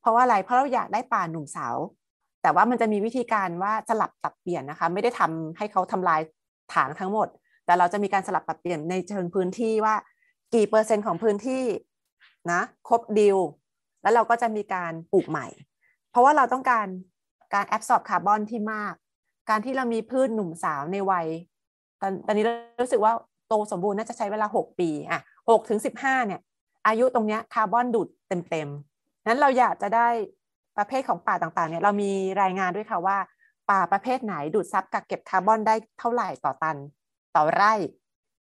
Speaker 2: เพราะว่าอะไรเพราะเราอยากได้ป่าหนุ่มสาว แต่ว่ามันจะมีวิธีการว่าสลับปรับเปลี่ยนนะคะไม่ได้ทำให้เขาทำลายฐานทั้งหมด แต่เราจะมีการสลับปรับเปลี่ยนในเชิงพื้นที่ว่ากี่เปอร์เซ็นต์ของพื้นที่นะครบดิวแล้วเราก็จะมีการปลูกใหม่เพราะว่าเราต้องการการแอบซอบคาร์บอนที่มาก การที่เรามีพืชหนุ่มสาวในวัยตอนตอนนี้เรารู้สึกว่า โตสมบูรณ์น่าจะใช้เวลา 6 ปีอ่ะหกถึงสิบห้าเนี่ย อายุตรงเนี้ยคาร์บอนดูดเต็มๆนั้นเราอยากจะได้ประเภทของป่าต่างๆ เนี่ย เรามีรายงานด้วยค่ะว่า ป่าประเภทไหนดูดซับกักเก็บคาร์บอนได้เท่าไหร่ต่อตันต่อไร่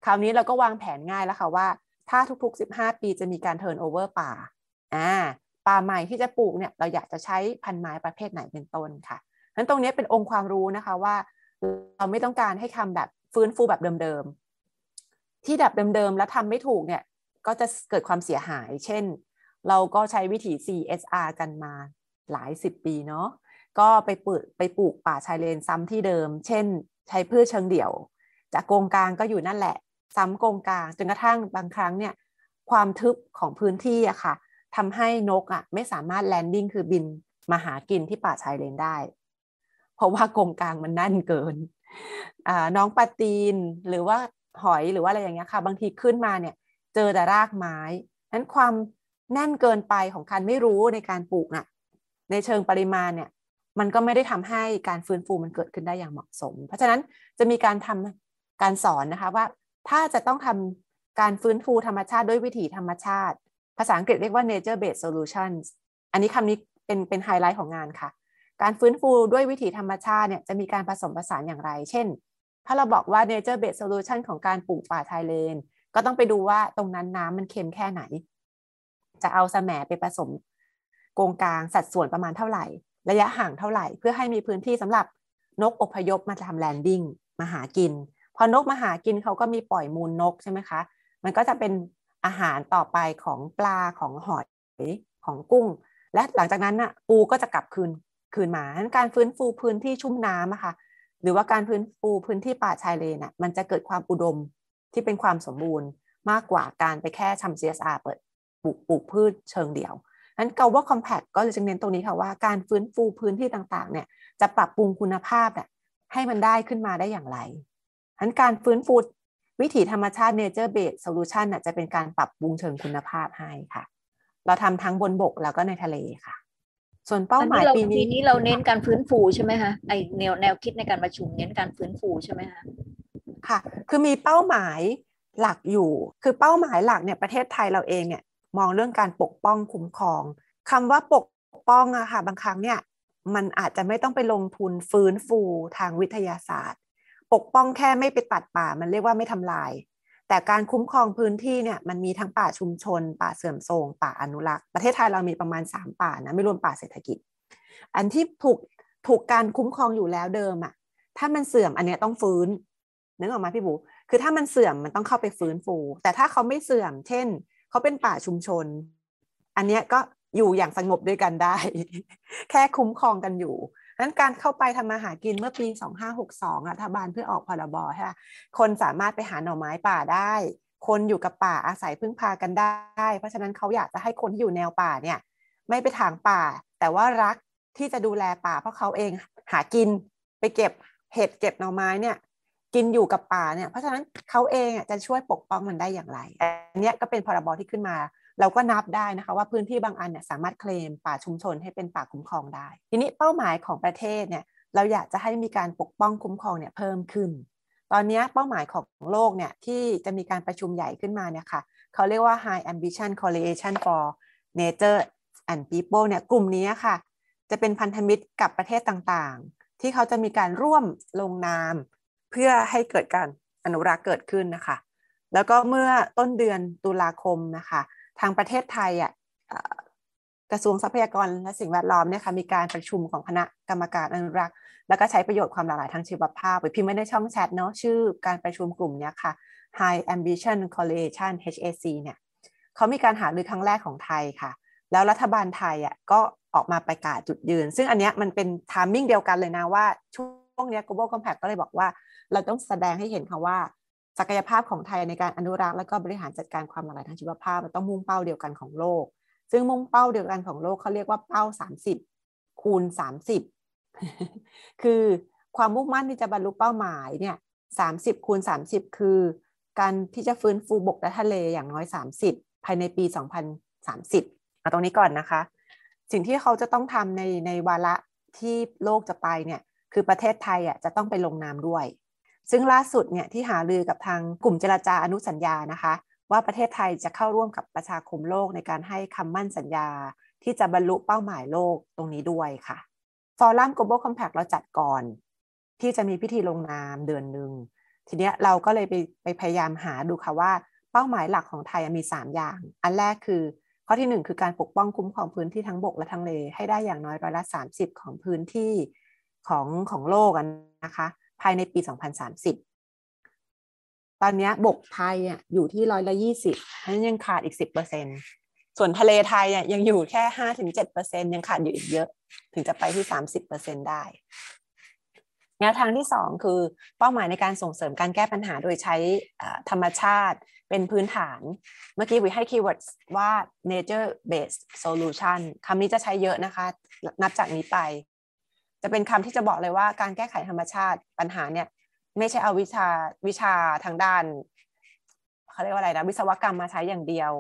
Speaker 2: คราวนี้เราก็วางแผนง่ายแล้วค่ะว่าถ้าทุกๆ 15 ปีจะมีการเทิร์นโอเวอร์ป่าอ่าป่าใหม่ที่จะปลูกเนี่ยเราอยากจะใช้พันไม้ประเภทไหนเป็นต้นค่ะนั้นตรงนี้เป็นองค์ความรู้นะคะว่า เราไม่ต้องการให้ทาแบบฟื้นฟูแบบเดิมๆ ที่แบบเดิมๆ แล้วทำไม่ถูกเนี่ยก็จะเกิดความเสียหาย เช่น เราก็ใช้วิธี CSR กันมาหลายสิบปีเนาะก็ไปปลูกไปปลูกป่าชายเลนซ้ำที่เดิม เช่นใช้พืชเชิงเดี่ยว จากโกงกลางก็อยู่นั่นแหละ ซ้ำโกงกลางจนกระทั่งบางครั้งเนี่ยความทึบของพื้นที่อะค่ะทำให้นกอ่ะไม่สามารถแลนดิ้งคือบิน มาหากินที่ป่าชายเลนได้ เพราะว่ากรงกลางมันแน่นเกินน้องปลาตีนหรือว่าหอยหรือว่าอะไรอย่างเงี้ยค่ะบางทีขึ้นมาเนี่ย เจอแต่รากไม้นั้นความแน่นเกินไปของการไม่รู้ในการปลูกนะ่ะในเชิงปริมาณเนี่ย มันก็ไม่ได้ทำให้การฟื้นฟูมันเกิดขึ้นได้อย่างเหมาะสม เพราะฉะนั้นจะมีการทำการสอนนะคะว่า ถ้าจะต้องทำการฟื้นฟูธรรมชาติด้วยวิถีธรรมชาติภาษาอังกฤษเรียกว่า nature based solutions อันนี้คำนี้เป็นเป็นไฮไลท์ของงานค่ะ การฟื้นฟูด้วยวิถีธรรมชาติเนี่ยจะมีการผสมผสานอย่างไร เช่น ถ้าเราบอกว่า nature based solution ของการปลูกป่าชายเลนก็ต้องไปดูว่าตรงนั้นน้ำมันเค็มแค่ไหน จะเอาสแสมไปผสมกงกลาง สัดส่วนประมาณเท่าไหร่ ระยะห่างเท่าไหร่ เพื่อให้มีพื้นที่สำหรับนกอพยพมาทำแลนดิ้งมาหากิน พอนกมาหากินเขาก็มีปล่อยมูลนกใช่ไหมคะ มันก็จะเป็นอาหารต่อไปของปลาของหอย ของกุ้งและหลังจากนั้นน่ะปูก็จะกลับคืนคืนมาการฟื้นฟูพื้นที่ชุ่มน้ำอะค่ะหรือว่าการฟื้นฟูพื้นที่ป่าชายเลนน่ะมันจะเกิดความอุดมที่เป็นความสมบูรณ์มากกว่าการไปแค่ทำ CSR เปิดปลูกปลูกพืชเชิงเดี่ยวนั้นเกาว่าคอมแพคก็เลยจะเน้นตรงนี้ค่ะว่า การฟื้นฟูพื้นที่ต่างๆ เนี่ยจะปรับปรุงคุณภาพเนี่ยให้มันได้ขึ้นมาได้อย่างไรนั้นการฟื้นฟูวิถีธรรมชาติ nature based solution จะเป็นการปรับปรุงเชิงคุณภาพให้ค่ะ เราทำทั้งบนบกแล้วก็ในทะเลค่ะ ส่วนเ
Speaker 3: ป้าหมายปีนี้นี้เราเน้นการฟื้นฟูใช่ไหมคะไอแนวแนวคิดในการประชุมเน้นการฟื้นฟูใช่ไหมคะ
Speaker 2: ค่ะ คือมีเป้าหมายหลักอยู่ คือเป้าหมายหลักเนี่ยประเทศไทยเราเองเนี่ยมองเรื่องการปกป้องคุ้มครอง คำว่าปกป้องอะค่ะบางครั้งเนี่ย มันอาจจะไม่ต้องไปลงทุนฟื้นฟูทางวิทยาศาสตร์ปกป้องแค่ไม่ไปตัดป่ามันเรียกว่าไม่ทำลาย แต่การคุ้มครองพื้นที่เนี่ยมันมีทั้งป่าชุมชน ป่าเสื่อมโทรมป่าอนุรักษ์ประเทศไทยเรามีประมาณ 3 ป่านะไม่รวมป่าเศรษฐกิจ อันที่ถูกถูกการคุ้มครองอยู่แล้วเดิมอะถ้ามันเสื่อมอันเนี้ยต้องฟื้นนึกออกมาพี่บูคือถ้ามันเสื่อมมันต้องเข้าไปฟื้นฟูแต่ถ้าเขาไม่เสื่อม เช่น เขาเป็นป่าชุมชน อันเนี้ยก็อยู่อย่างสงบด้วยกันได้ แค่คุ้มครองกันอยู่นั้นการเข้าไปทำมาหากินเมื่อปี2562รัฐบาลเพื่อออกพรบ ใช่ไหมคนสามารถไปหาหน่อไม้ป่าได้ คนอยู่กับป่าอาศัยพึ่งพากันได้ เพราะฉะนั้นเขาอยากจะให้คนที่อยู่แนวป่าเนี่ยไม่ไปถางป่า แต่ว่ารักที่จะดูแลป่าเพราะเขาเองหากินไปเก็บเห็ดเก็บหน่อไม้เนี่ยกินอยู่กับป่าเนี่ยเพราะฉะนั้นเขาเองจะช่วยปกป้องมันได้อย่างไรอันนี้ก็เป็นพรบ ที่ขึ้นมาเราก็นับได้นะคะว่าพื้นที่บางอันเนี่ยสามารถเคลมป่าชุมชนให้เป็นป่าคุ้มครองได้ ทีนี้เป้าหมายของประเทศเนี่ยเราอยากจะให้มีการปกป้องคุ้มครองเนี่ยเพิ่มขึ้น ตอนนี้เป้าหมายของโลกเนี่ยที่จะมีการประชุมใหญ่ขึ้นมาเนี่ยค่ะเขาเรียกว่า High Ambition Coalition for Nature and People เนี่ยกลุ่มนี้ค่ะ จะเป็นพันธมิตรกับประเทศต่างๆ ที่เขาจะมีการร่วมลงนาม เพื่อให้เกิดการอนุรักษ์เกิดขึ้นนะคะ แล้วก็เมื่อต้นเดือนตุลาคมนะคะทางประเทศไทยอ่ะกระทรวงทรัพยากรและสิ่งแวดล้อมเนี่ยค่ะ มีการประชุมของคณะกรรมการอนุรักษ์ แล้วก็ใช้ประโยชน์ความหลากหลายทางชีวภาพไปพิมพ์ไว้ในช่องแชทเนาะ ชื่อการประชุมกลุ่มเนี้ยค่ะ High Ambition Coalition HAC เนี่ยเขามีการหารือครั้งแรกของไทยค่ะ แล้วรัฐบาลไทยอ่ะก็ออกมาประกาศจุดยืน ซึ่งอันเนี้ยมันเป็นทามมิ่งเดียวกันเลยนะว่าช่วงเนี้ย Global Compact ก็เลยบอกว่า เราต้องแสดงให้เห็นค่ะว่าศักยภาพของไทยในการอนุรักษ์ และก็บริหารจัดการความหลากหลายทางชีวภาพมันต้องมุ่งเป้าเดียวกันของโลกซึ่งมุ่งเป้าเดียวกันของโลกเขาเรียกว่าเป้า 30คูณ30 คือความมุ่งมั่นที่จะบรรลุเป้าหมายเนี่ย30คูณ30 คือการที่จะฟื้นฟูบก และทะเลอย่างน้อย 30 ภายในปี 2030เอาตรงนี้ก่อนนะคะ สิ่งที่เขาจะต้องทำในในวาระที่โลกจะไปเนี่ยคือประเทศไทยอ่ะจะต้องไปลงนามด้วยซึ่งล่าสุดเนี่ยที่หาลือกับทางกลุ่มเจรจาอนุสัญญานะคะ ว่าประเทศไทยจะเข้าร่วมกับประชาคมโลกในการให้คำมั่นสัญญา ที่จะบรรลุเป้าหมายโลกตรงนี้ด้วยค่ะ ฟอรัม Global Compact เราจัดก่อน ที่จะมีพิธีลงนามเดือนหนึ่งทีเนี้ยเราก็เลยไปไปพยายามหาดูค่ะว่า เป้าหมายหลักของไทยมี 3 อย่าง อันแรกคือ ข้อที่1คือการปกป้องคุ้มครองพื้นที่ทั้งบกและทั้งเลให้ได้อย่างน้อยร้อยละ 30 ของพื้นที่ของของโลกนะคะภายในปี 2030 ตอนนี้บกไทยอยู่ที่ร้อยละยี่สิบนั้นยังขาดอีกสิบเปอร์เซ็นส่วนทะเลไทยยังอยู่แค่ห้าถึงเจ็ดเปอร์เซ็นยังขาดอยู่อีกเยอะ ถึงจะไปที่สามสิบเปอร์เซ็นได้ แนวทางที่ 2คือเป้าหมายในการส่งเสริมการแก้ปัญหาโดยใช้ธรรมชาติเป็นพื้นฐาน เมื่อกี้วิให้คีย์เวิร์ดว่า nature based solution คำนี้จะใช้เยอะนะคะ นับจากนี้ไปจะเป็นคำที่จะบอกเลยว่าการแก้ไขธรรมชาติปัญหาเนี่ยไม่ใช่เอาวิชาวิชาทางด้านเขาเรียกว่าอะไรนะวิศวกรรมมาใช้อย่างเดียว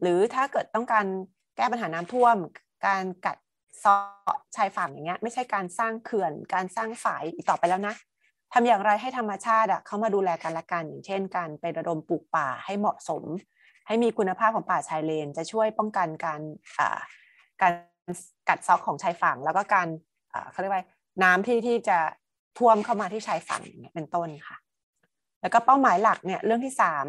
Speaker 2: หรือถ้าเกิดต้องการแก้ปัญหาน้ำท่วม การกัดซาะชายฝั่งอย่างเงี้ยไม่ใช่การสร้างเขื่อนการสร้างฝายอีกต่อไปแล้วนะ ทำอย่างไรให้ธรรมชาติอ่ะเขามาดูแลกันละกัน อย่างเช่นการไประดมปลูกป่าให้เหมาะสม ให้มีคุณภาพของป่าชายเลน จะช่วยป้องกันการการกัดซอกของชายฝั่งแล้วก็การเขาเรียกว่าน้ำที่ที่จะท่วมเข้ามาที่ชายฝั่งเป็นต้นค่ะ แล้วก็เป้าหมายหลักเนี่ยเรื่องที่สาม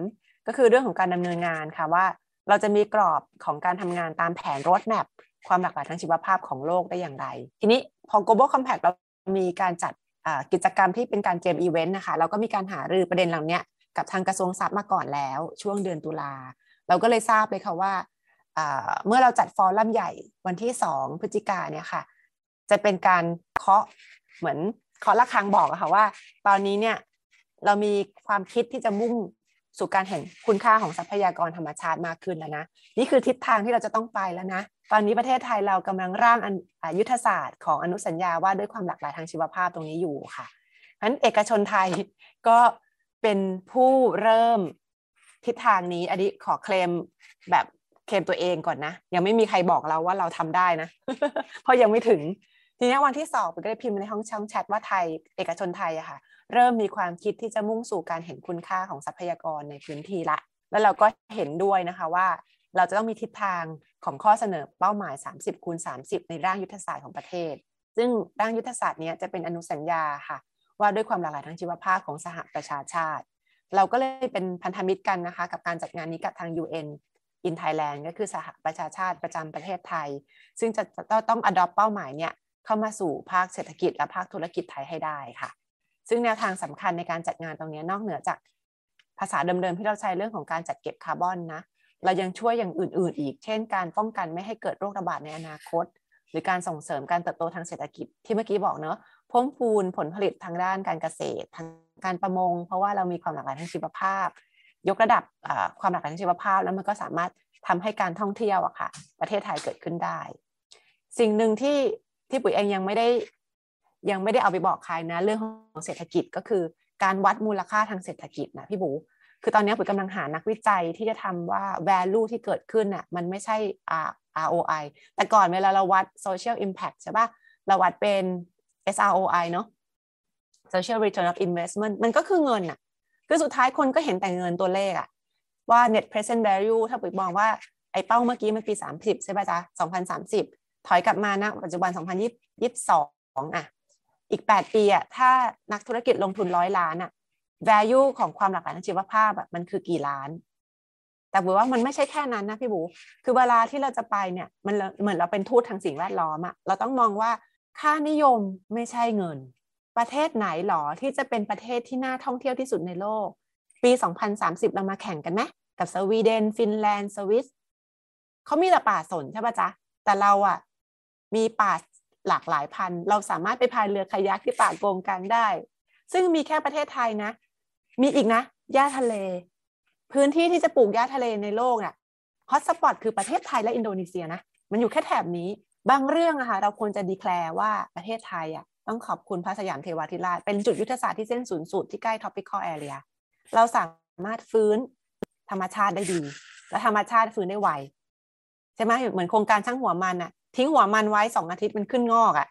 Speaker 2: ก็คือเรื่องของการดำเนินงานค่ะว่า เราจะมีกรอบของการทำงานตามแผนรถแมพความหลากหลายทางชีวภาพของโลกได้อย่างไร ทีนี้พอ global compact เรามีการจัดกิจกรรมที่เป็นการเจมอีเวนต์นะคะเราก็มีการหารือประเด็นเหล่านี้กับทางกระทรวงทรัพย์มาก่อนแล้ว ช่วงเดือนตุลาเราก็เลยทราบเลยค่ะว่า เมื่อเราจัดฟอรัมใหญ่วันที่ 2 พฤศจิกาเนี่ยค่ะจะเป็นการเคาะเหมือนเคาะระฆังบอกอะค่ะว่า ตอนนี้เนี่ยเรามีความคิดที่จะมุ่งสู่การเห็นคุณค่าของทรัพยากรธรรมชาติมากขึ้นแล้วนะ นี่คือทิศทางที่เราจะต้องไปแล้วนะ ตอนนี้ประเทศไทยเรากำลังร่างยุทธศาสตร์ของอนุสัญญาว่าด้วยความหลากหลายทางชีวภาพตรงนี้อยู่ค่ะฉะนั้นเอกชนไทยก็เป็นผู้เริ่มทิศทางนี้อันนี้ขอเคลมแบบเคลมตัวเองก่อนนะ ยังไม่มีใครบอกเราว่าเราทำได้นะเพราะยังไม่ถึงทีนี้วันที่สองปก็ได้พิมพ์ในห้องช่องแชทว่าไทยเอกชนไทยอะค่ะเริ่มมีความคิดที่จะมุ่งสู่การเห็นคุณค่าของทรัพยากรในพื้นที่ละ แล้วเราก็เห็นด้วยนะคะว่า เราจะต้องมีทิศทางของข้อเสนอเป้าหมาย30คูณ30ในร่างยุทธศาสตร์ของประเทศ ซึ่งร่างยุทธศาสตร์นี้จะเป็นอนุสัญญาค่ะ ว่าด้วยความหลากหลายทางชีวภาพของสหประชาชาติ เราก็เลยเป็นพันธมิตรกันนะคะกับการจัดงานนี้กับทาง UN อินไทยแลนด์ก็คือสหประชาชาติประจำประเทศไทย ซึ่งจะต้อง adopt เป้าหมายเนี่ยเข้ามาสู่ภาคเศรษฐกิจและภาคธุรกิจไทยให้ได้ค่ะ ซึ่งแนวทางสำคัญในการจัดงานตรงนี้นอกเหนือจากภาษาเดิมๆที่เราใช้เรื่องของการจัดเก็บคาร์บอนนะ เรายังช่วยอย่างอื่นๆ อีก เช่นการป้องกันไม่ให้เกิดโรคระบาดในอนาคต หรือการส่งเสริมการเติบโตทางเศรษฐกิจที่เมื่อกี้บอกเนาะพุ่มพูนผลผลิตทางด้านการเกษตรทางการประมง เพราะว่าเรามีความหลากหลายทางชีวภาพ ยกระดับความหลากหลายทางชีวภาพ แล้วมันก็สามารถทำให้การท่องเที่ยวอะค่ะประเทศไทยเกิดขึ้นได้ สิ่งหนึ่งที่ที่ปุ๋ยเองยังไม่ได้ยังไม่ได้เอาไปบอกใครนะ เรื่องของเศรษฐกิจก็คือการวัดมูลค่าทางเศรษฐกิจนะพี่บู คือตอนนี้ปุ๋ยกำลังหานักวิจัยที่จะทำว่า value ที่เกิดขึ้นน่ะมันไม่ใช่ ROI แต่ก่อนเวลาเราวัด social impact ใช่ปะเราวัดเป็น SROI เนาะ social return of investment มันก็คือเงินน่ะ คือสุดท้ายคนก็เห็นแต่เงินตัวเลขอะว่า net present value ถ้าปุ๋ยมองว่าไอ้เป้าเมื่อกี้มันปี30ใช่ป่ะจ๊ะ2030ถอยกลับมานะปัจจุบัน 2022อ่ะอีก 8 ปีอ่ะถ้านักธุรกิจลงทุนร้อยล้านอ่ะ value ของความหลากหลายทางชีวภาพอ่ะมันคือกี่ล้าน แต่บอกว่ามันไม่ใช่แค่นั้นนะพี่บู คือเวลาที่เราจะไปเนี่ยมันเหมือนเราเป็นทูตทางสิ่งแวดล้อมอ่ะเราต้องมองว่าค่านิยมไม่ใช่เงิน ประเทศไหนหรอที่จะเป็นประเทศที่น่าท่องเที่ยวที่สุดในโลก ปี 2030 เรามาแข่งกันไหมกับสวีเดน ฟินแลนด์สวิสเขามีแต่ป่าสนใช่ป่ะจ๊ะ แต่เราอ่ะมีป่าหลากหลายพันธุ์เราสามารถไปพายเรือคายักที่ป่าโกงกัาได้ ซึ่งมีแค่ประเทศไทยนะ มีอีกนะหญ้าทะเล พื้นที่ที่จะปลูกหญ้าทะเลในโลกอะ่ะฮอตสปอตคือประเทศไทยและอินโดนีเซียนะ มันอยู่แค่แถบนี้ บางเรื่องอะค่ะเราควรจะดีแคลร์ว่าประเทศไทยอะต้องขอบคุณพระสยามเทวาธิราชเป็นจุดยุทธศาสตร์ที่เส้นศูนย์สูตรที่ใกล้ topical area เราสามารถฟื้นธรรมชาติได้ดีและธรรมชาติฟื้นได้ไวใช่ไหมเหมือนโครงการช่างหัวมันอะทิ้งหัวมันไว้สองอาทิตย์มันขึ้นงอกอะ่ะ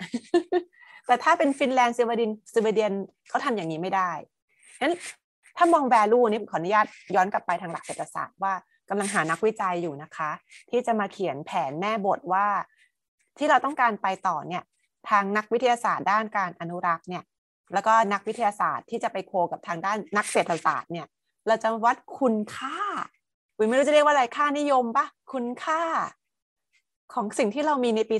Speaker 2: แต่ถ้าเป็นฟินแลนด์สวีเดนสวีเดนเขาทำอย่างนี้ไม่ได้นั้นถ้ามองแวลูนี้ ขออนุญาตย้อนกลับไปทางหลักเศรษฐศาสตร์ว่ากำลังหานักวิจัยอยู่นะคะ ที่จะมาเขียนแผนแม่บทว่า ที่เราต้องการไปต่อเนี่ยทางนักวิทยาศาสตร์ด้านการอนุรักษ์เนี่ยแล้วก็นักวิทยาศาสตร์ ที่จะไปโคกับทางด้านนักเศรษฐศาสตร์เนี่ยเราจะวัดคุณค่าวิไม่รู้จะเรียกว่าอะไรค่านิยมปะคุณค่าของสิ่งที่เรามีในปี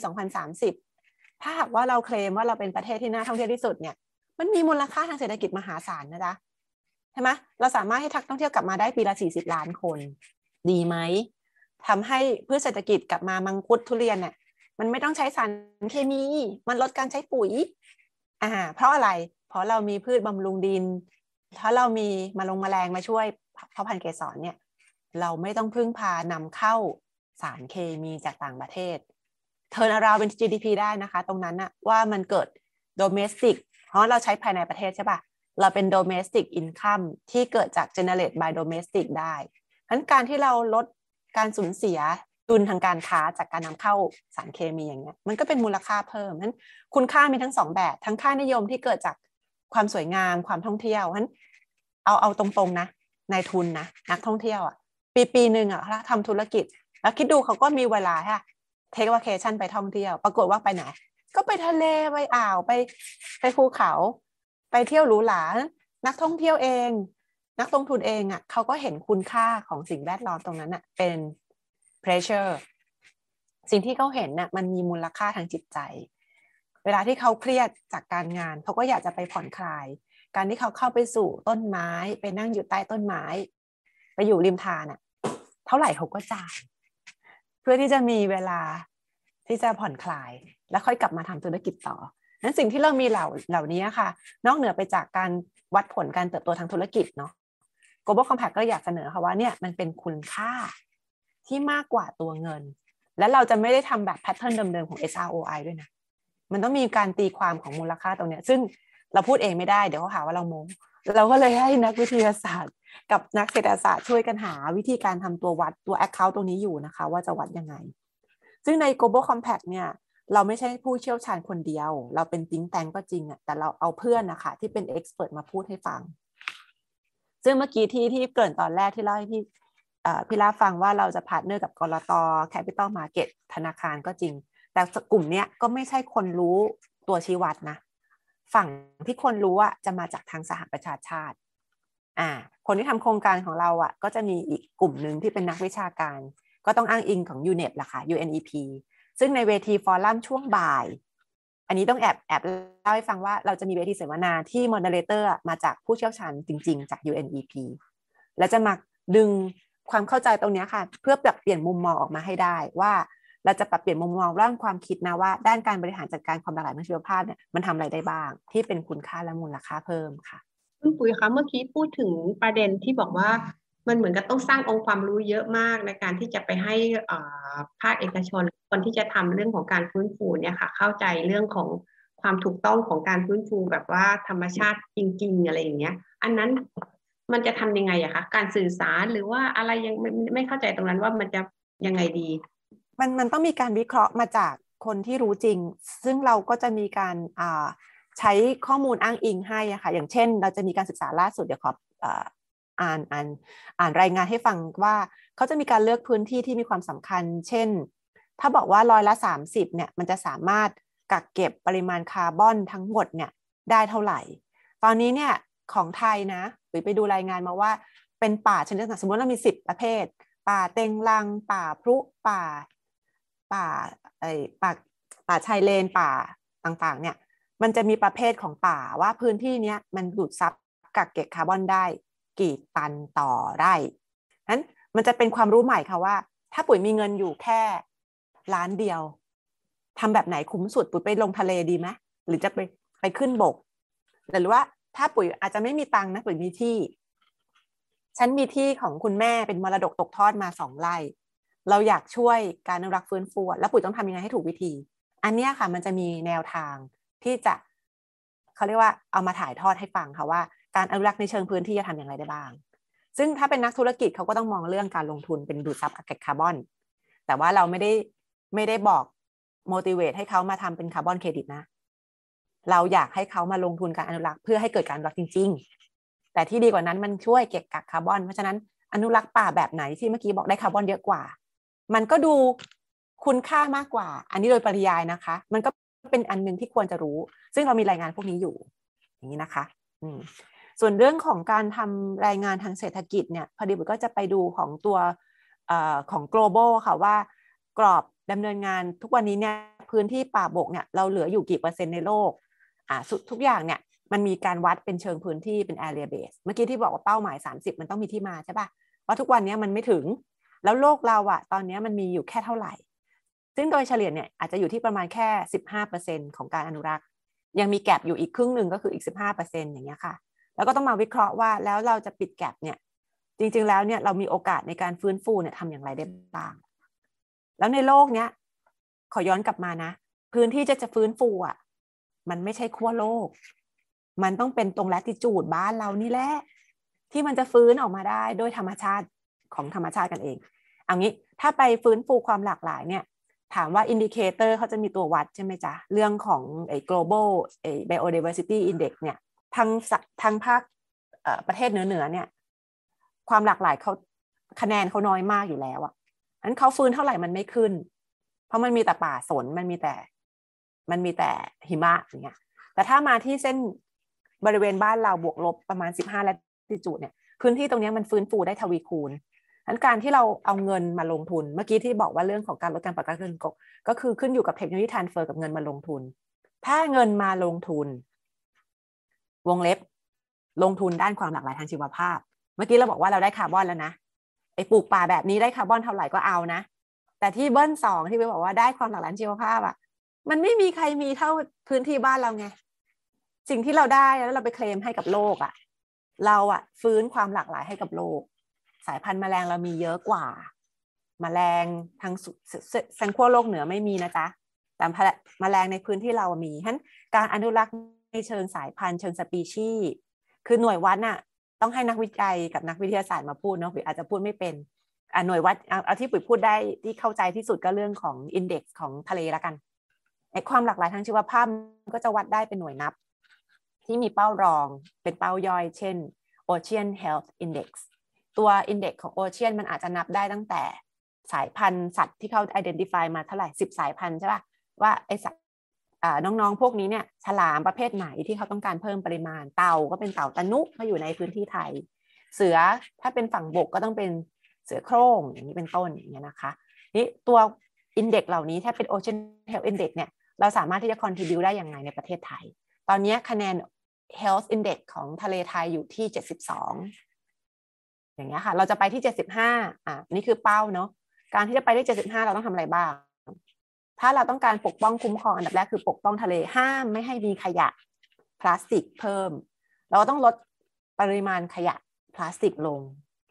Speaker 2: 2030ถ้าหากว่าเราเคลมว่าเราเป็นประเทศที่น่าท่องเที่ยวที่สุดเนี่ย มันมีมูลค่าทางเศรษฐกิจมหาศาลนะจ๊ะใช่ไหมเราสามารถให้ทักท่องเที่ยวกลับมาได้ปีละ 40 ล้านคน ดีไหมทำให้พืชเศรษฐกิจกลับมามังคุดทุเรียนเนี่ย มันไม่ต้องใช้สารเคมี มันลดการใช้ปุ๋ย อ่า เพราะอะไร เพราะเรามีพืชบำรุงดิน เพราะเรามีมาลงมแมลงมาช่วยเพาะพันธุ์เกสรเนี่ย เราไม่ต้องพึ่งพานำเข้าสารเคมีจากต่างประเทศ เทอร์นาราวเป็น GDP ได้นะคะ ตรงนั้นอะว่ามันเกิด โดเมสติกเพราะเราใช้ภายในประเทศใช่ปะเราเป็นโดเมสติกอินคัมที่เกิดจากเจเนเรตบายโดเมสติกได้นั้นการที่เราลดการสูญเสียดุลทางการค้าจากการนำเข้าสารเคมีอย่างเงี้ยมันก็เป็นมูลค่าเพิ่มนั้นคุณค่ามีทั้งสองแบบทั้งค่านิยมที่เกิดจากความสวยงามความท่องเที่ยวนั้นเอาเอาตรงๆนะนายทุนนะนักท่องเที่ยวอะ่ะปีปีหนึ่งอะ่ะทำธุรกิจแล้วคิดดูเขาก็มีเวลาค่ะเทควัคเคชั่นไปท่องเที่ยว ปรากฏว่าไปไหน ก็ไปทะเล ไปอ่าว ไปไปภูเขา ไปเที่ยวหรูหรานักท่องเที่ยวเอง นักลงทุนเองอะ่ะเขาก็เห็นคุณค่าของสิ่งแวดล้อมตรงนั้นอะ่ะ เป็น pressure สิ่งที่เขาเห็นน่ะ มันมีมูลค่าทางจิตใจ เวลาที่เขาเครียดจากการงานเขาก็อยากจะไปผ่อนคลาย การที่เขาเข้าไปสู่ต้นไม้ ไปนั่งอยู่ใต้ต้นไม้ ไปอยู่ริมทานอะ่ะ เท่าไหร่เขาก็จ่ายพื่อที่จะมีเวลาที่จะผ่อนคลาย แล้วค่อยกลับมาทำธุรกิจต่อนั้นสิ่งที่เรามีเหล่าเหล่านี้ค่ะนอกเหนือไปจากการวัดผลการเติบโตทางธุรกิจเนาะ global compact ก็อยากเสนอค่ะว่าเนี่ยมันเป็นคุณค่าที่มากกว่าตัวเงิน และเราจะไม่ได้ทำแบบแพทเทิร์นเดิมๆของ SROI ด้วยนะ มันต้องมีการตีความของมูลค่าตรงเนี้ยซึ่งเราพูดเองไม่ได้เดี๋ยวเขาหาว่าเราโม้เราก็เลยให้นักวิทยาศาสตร์กับนักเศรษฐศาสตร์ช่วยกันหาวิธีการทำตัววัดตัว Account ตรงนี้อยู่นะคะว่าจะวัดยังไง ซึ่งใน Global Compact เนี่ย เราไม่ใช่ผู้เชี่ยวชาญคนเดียว เราเป็นติ้งแตงก็จริงอะแต่เราเอาเพื่อนนะคะที่เป็นเอ็กซ์เพรสมาพูดให้ฟัง ซึ่งเมื่อกี้ที่ที่เกินตอนแรกที่เล่าให้พี่พี่ลาฟังว่าเราจะพาร์ทเนอร์กับกรตแคปิตอลมาเก็ตธนาคารก็จริงแต่กลุ่มเนี้ยก็ไม่ใช่คนรู้ตัวชี้วัดนะฝั่งที่คนรู้อะจะมาจากทางสหประชาชาติ อ่า คนที่ทำโครงการของเราอะก็จะมีอีกกลุ่มหนึ่งที่เป็นนักวิชาการ ก็ต้องอ้างอิงของ UNEP ล่ะค่ะ UNEP ซึ่งในเวทีฟอรัมช่วงบ่าย อันนี้ต้องแอบแอบเล่าให้ฟังว่าเราจะมีเวทีเสวนาที่มอนเตลเตอร์มาจากผู้เชี่ยวชาญจริงๆ จาก UNEP และจะมาดึงความเข้าใจตรงนี้ค่ะเพื่อปรับเปลี่ยนมุมมองออกมาให้ได้ว่าเราจะปรับเปลี่ยนมุมมองร่างความคิดนะว่า ด้านการบริหารจัดการความหลากหลายทางชีวภาพเนี่ยมันทำอะไรได้บ้าง ที่เป็นคุณค่าและมูลค่าเพิ่มค่ะคุณ
Speaker 3: ปุ๋ยคะเมื่อกี้พูดถึงประเด็นที่บอกว่ามันเหมือนกับต้องสร้างองค์ความรู้เยอะมาก ในการที่จะไปให้ภาคเอกชนคนที่จะทำเรื่องของการฟื้นฟูเนี่ยค่ะเข้าใจเรื่องของความถูกต้องของการฟื้นฟูแบบว่าธรรมชาติจริงๆอะไรอย่างเงี้ยอันนั้นมันจะทำยังไงอะคะการสื่อสารหรือว่าอะไรยังไม่ไม่เข้าใจตรงนั้นว่ามันจะยังไงดีมัน มันต้องมีการวิเคราะห์มาจากคนที่รู้จริง
Speaker 2: ซึ่งเราก็จะมีการใช้ข้อมูลอ้างอิงให้ค่ะ อย่างเช่น เราจะมี การ ศึกษา ล่า สุด เดี๋ยวขออ่านอ่าน อ่านรายงานให้ฟังว่าเขาจะมีการเลือกพื้นที่ที่มีความสำคัญ เช่น ถ้าบอกว่าร้อยละ 30เนี่ยมันจะสามารถกักเก็บปริมาณคาร์บอนทั้งหมดเนี่ยได้เท่าไหร่ ตอนนี้เนี่ยของไทยนะหรือไปดูรายงานมาว่า เป็นป่าชนิด่งสมมติเรามี10ประเภท ป่าเต็งลังป่าพรุป่าป่าไอ้ป่าป่าชายเลนป่าต่าง ๆ เนี่ย มันจะมีประเภทของป่าว่าพื้นที่เนี้ยมันดูดซับกักเก็บคาร์บอนได้ กี่ ตันต่อไร่นั้นมันจะเป็นความรู้ใหม่ค่ะว่า ถ้าปุ๋ยมีเงินอยู่แค่ล้านเดียว ทำแบบไหนคุ้มสุดปุ๋ยไปลงทะเลดีไหมหรือจะไปไปขึ้นบก หรือว่าถ้าปุ๋ยอาจจะไม่มีตังนะปุ๋ยมีที่ฉันมีที่ของคุณแม่เป็นมรดกตกทอดมาสองไร่เราอยากช่วยการอนุรักษ์ฟื้นฟูแล้วปุ๋ยต้องทำยังไงให้ถูกวิธี อันนี้ค่ะมันจะมีแนวทางที่จะเขาเรียกว่าเอามาถ่ายทอดให้ฟังค่ะว่าการอนุรักษ์ในเชิงพื้นที่จะทำอย่างไรได้บ้าง ซึ่งถ้าเป็นนักธุรกิจเขาก็ต้องมองเรื่องการลงทุนเป็นดูดซับอากาศคาร์บอน แต่ว่าเราไม่ได้ไม่ได้บอก motivate ให้เขามาทำเป็นคาร์บอนเครดิตนะเราอยากให้เขามาลงทุนการอนุรักษ์เพื่อให้เกิดการอนุรักษ์จริงๆ แต่ที่ดีกว่านั้นมันช่วยเก็บกักคาร์บอน เพราะฉะนั้นอนุรักษ์ป่าแบบไหนที่เมื่อกี้บอกได้คาร์บอนเยอะกว่ามันก็ดูคุณค่ามากกว่า อันนี้โดยปริยายนะคะ มันก็เป็นอันหนึ่งที่ควรจะรู้ ซึ่งเรามีรายงานพวกนี้อยู่ อย่างนี้นะคะส่วนเรื่องของการทำรายงานทางเศรษฐกิจเนี่ยพอดีบุก็จะไปดูของตัวอของ global ค่ะว่ากรอบดำเนินงานทุกวันนี้เนี่ย พื้นที่ป่าบกเนี่ยเราเหลืออยู่กี่เปอร์เซ็นต์ในโลกอ่าทุกอย่างเนี่ยมันมีการวัดเป็นเชิงพื้นที่เป็น area base เมื่อกี้ที่บอกว่าเป้าหมาย 30 มันต้องมีที่มาใช่ปะว่าทุกวันนี้มันไม่ถึงแล้วโลกเราอะตอนนี้มันมีอยู่แค่เท่าไหร่ ซึ่งโดยเฉลี่ยเนี่ยอาจจะอยู่ที่ประมาณแค่ 15%ของการอนุรักษ์ ยังมีแกลบอยู่อีกครึ่งหนึ่งก็คืออีก 15%อย่างเงี้ยค่ะ แล้วก็ต้องมาวิเคราะห์ว่าแล้วเราจะปิดแกลบเนี่ย จริงๆแล้วเนี่ยเรามีโอกาสในการฟื้นฟูเนี่ยทำอย่างไรได้บ้าง แล้วในโลกเนี้ย ขอย้อนกลับมานะ พื้นที่จะจะฟื้นฟูอะ่ะมันไม่ใช่ขั้วโลก มันต้องเป็นตรงแลติจูดบ้านเรานี่แหละที่มันจะฟื้นออกมาได้โดยธรรมชาติของธรรมชาติกันเองเอางี้ถ้าไปฟื้นฟูความหลากหลายเนี่ย ถามว่าอินดิเคเตอร์เขาจะมีตัววัดใช่ไหมจ๊ะ เรื่องของไอ้ global ไอ้ biodiversity index เนี่ยทางทางภาคประเทศเหนือเหนือเนี่ย ความหลากหลายเขาคะแนนเขาน้อยมากอยู่แล้วอะ่ะนั้นเขาฟื้นเท่าไหร่มันไม่ขึ้น เพราะมันมีแต่ป่าสน มันมีแต่ มันมีแต่หิมะอย่างเงี้ยแต่ถ้ามาที่เส้นบริเวณบ้านเราบวกลบประมาณสิบห้าละติจูดเนี่ยพื้นที่ตรงนี้มันฟื้นฟูได้ทวีคูณนันการที่เราเอาเงินมาลงทุนเมื่อกี้ที่บอกว่าเรื่องของการลดการปรับการเงินกก็คือขึ้นอยู่กับเทคโนโลยีทานเฟอร์กับเงินมาลงทุนถ้าเงินมาลงทุน วงเล็บลงทุนด้านความหลากหลายทางชีวภาพ เมื่อกี้เราบอกว่าเราได้คาร์บอนแล้วนะไอ้ปลูกป่าแบบนี้ได้คาร์บอนเท่าไหร่ ก็เอานะแต่ที่เบิ้ลสองที่ไปบอกว่าได้ความหลากหลายชีวภาพอะ่ะ มันไม่มีใครมีเท่าพื้นที่บ้านเราไงสิ่งที่เราได้แล้วเราไปเคลมให้กับโลกอะ่ะ เราอะ่ะฟื้นความหลากหลายให้กับโลกสายพันธุ์แมลงเรามีเยอะกว่า แมลงทางเซนขั้วโลกเหนือไม่มีนะจ๊ะแต่มแมลงในพื้นที่เรามีฉะนั้นการอนุรักษ์ในเชิงสายพันธุ์เชิงสปีชีส์คือหน่วยวัดน่ะต้องให้นักวิจัยกับนักวิทยาศาสตร์มาพูดเนาะหรืออาจจะพูดไม่เป็นอ่าหน่วยวัด เอาที่ปุ๋ยพูดได้ที่เข้าใจที่สุด ก็เรื่องของอินเด็กซ์ของทะเลละกันไอความหลากหลายทางชีวภาพก็จะวัดได้เป็นหน่วยนับ ที่มีเป้ารองเป็นเป้าย่อย เช่น Ocean Health Index ตัวอินเด็กของโอเชียนมันอาจจะนับได้ตั้งแต่สายพันธุ์สัตว์ที่เขา identify มาเท่าไหร่สิบสายพันธุ์ใช่ป่ะว่าไอสัตว์น้องๆพวกนี้เนี่ยฉลามประเภทไหนที่เขาต้องการเพิ่มปริมาณเต่าก็เป็นเต่าตะนุมาอยู่ในพื้นที่ไทย เสือถ้าเป็นฝั่งบกก็ต้องเป็นเสือโคร่งอย่างนี้เป็นต้นอย่างเงี้ยนะคะนี่ตัวอินเด็กเหล่านี้ถ้าเป็นโอเชียนเฮลท์อินเด็กเนี่ยเราสามารถที่จะคอนทิบิวได้อย่างไรในประเทศไทย ตอนนี้คะแนน Health Index ของทะเลไทยอยู่ที่ 72อย่างเงี้ยค่ะเราจะไปที่เจ็ดสิบห้าอ่ะนี่คือเป้าเนาะ การที่จะไปได้เจ็ดสิบห้าเราต้องทำอะไรบ้าง ถ้าเราต้องการปกป้องคุ้มครองอันดับแรกคือปกป้องทะเลห้ามไม่ให้มีขยะพลาสติกเพิ่ม เราก็ต้องลดปริมาณขยะพลาสติกลง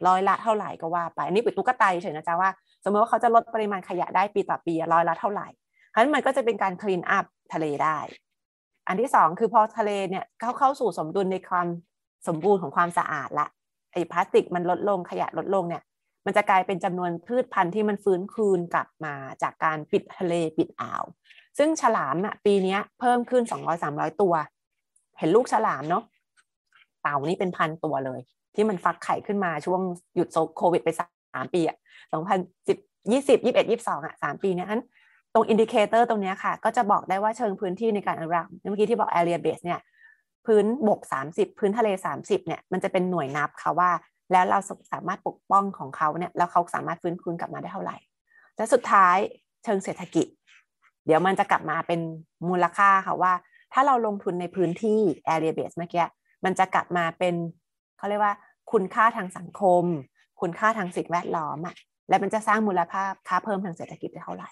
Speaker 2: ร้อยละเท่าไหร่ก็ว่า ไปอันนี้เป็นตุ๊กตาเฉยนะจ๊ะว่าสมมติว่าเขาจะลดปริมาณขยะได้ปีต่อปีร้อยละเท่าไหร่เพราะนั้นมันก็จะเป็นการคลีนอัพทะเลได้อันที่สองคือพอทะเลเนี่ยเข้าเข้าสู่สมดุลในความสมบูรณ์ของความสะอาดละไอ้พลาสติกมันลดลงขยะลดลงเนี่ย มันจะกลายเป็นจำนวนพืชพันธุ์ที่มันฟื้นคืนกลับมาจากการปิดทะเลปิดอ่าว ซึ่งฉลามอะปีนี้เพิ่มขึ้นสองร้อยสามร้อยตัว เห็นลูกฉลามเนาะเต่านี่เป็นพันตัวเลย ที่มันฟักไข่ขึ้นมาช่วงหยุดโควิดไปสามปีอะสองพันสิบยี่สิบยี่สิบเอ็ดยี่สิบสองอะสามปีเนี้ยันตรงอินดิเคเตอร์ตรงนี้ค่ะ ก็จะบอกได้ว่าเชิงพื้นที่ในการอนุรักษ์เมื่อกี้ที่บอก area base เนี่ยพื้นบก30 พื้นทะเล 30เนี่ยมันจะเป็นหน่วยนับค่ะว่า แล้วเราสามารถปกป้องของเขาเนี่ยแล้วเขาสามารถฟื้นคืนกลับมาได้เท่าไหร่และสุดท้ายเชิงเศรษฐกิจ เดี๋ยวมันจะกลับมาเป็นมูลค่าค่ะว่า ถ้าเราลงทุนในพื้นที่ area base เมื่อกี้มันจะกลับมาเป็นเขาเรียกว่าคุณค่าทางสังคม คุณค่าทางสิ่งแวดล้อมอะ่ะและมันจะสร้าง
Speaker 3: มูลค่าค่าเพิ่มทางเศรษฐกิจได้เท่าไหร่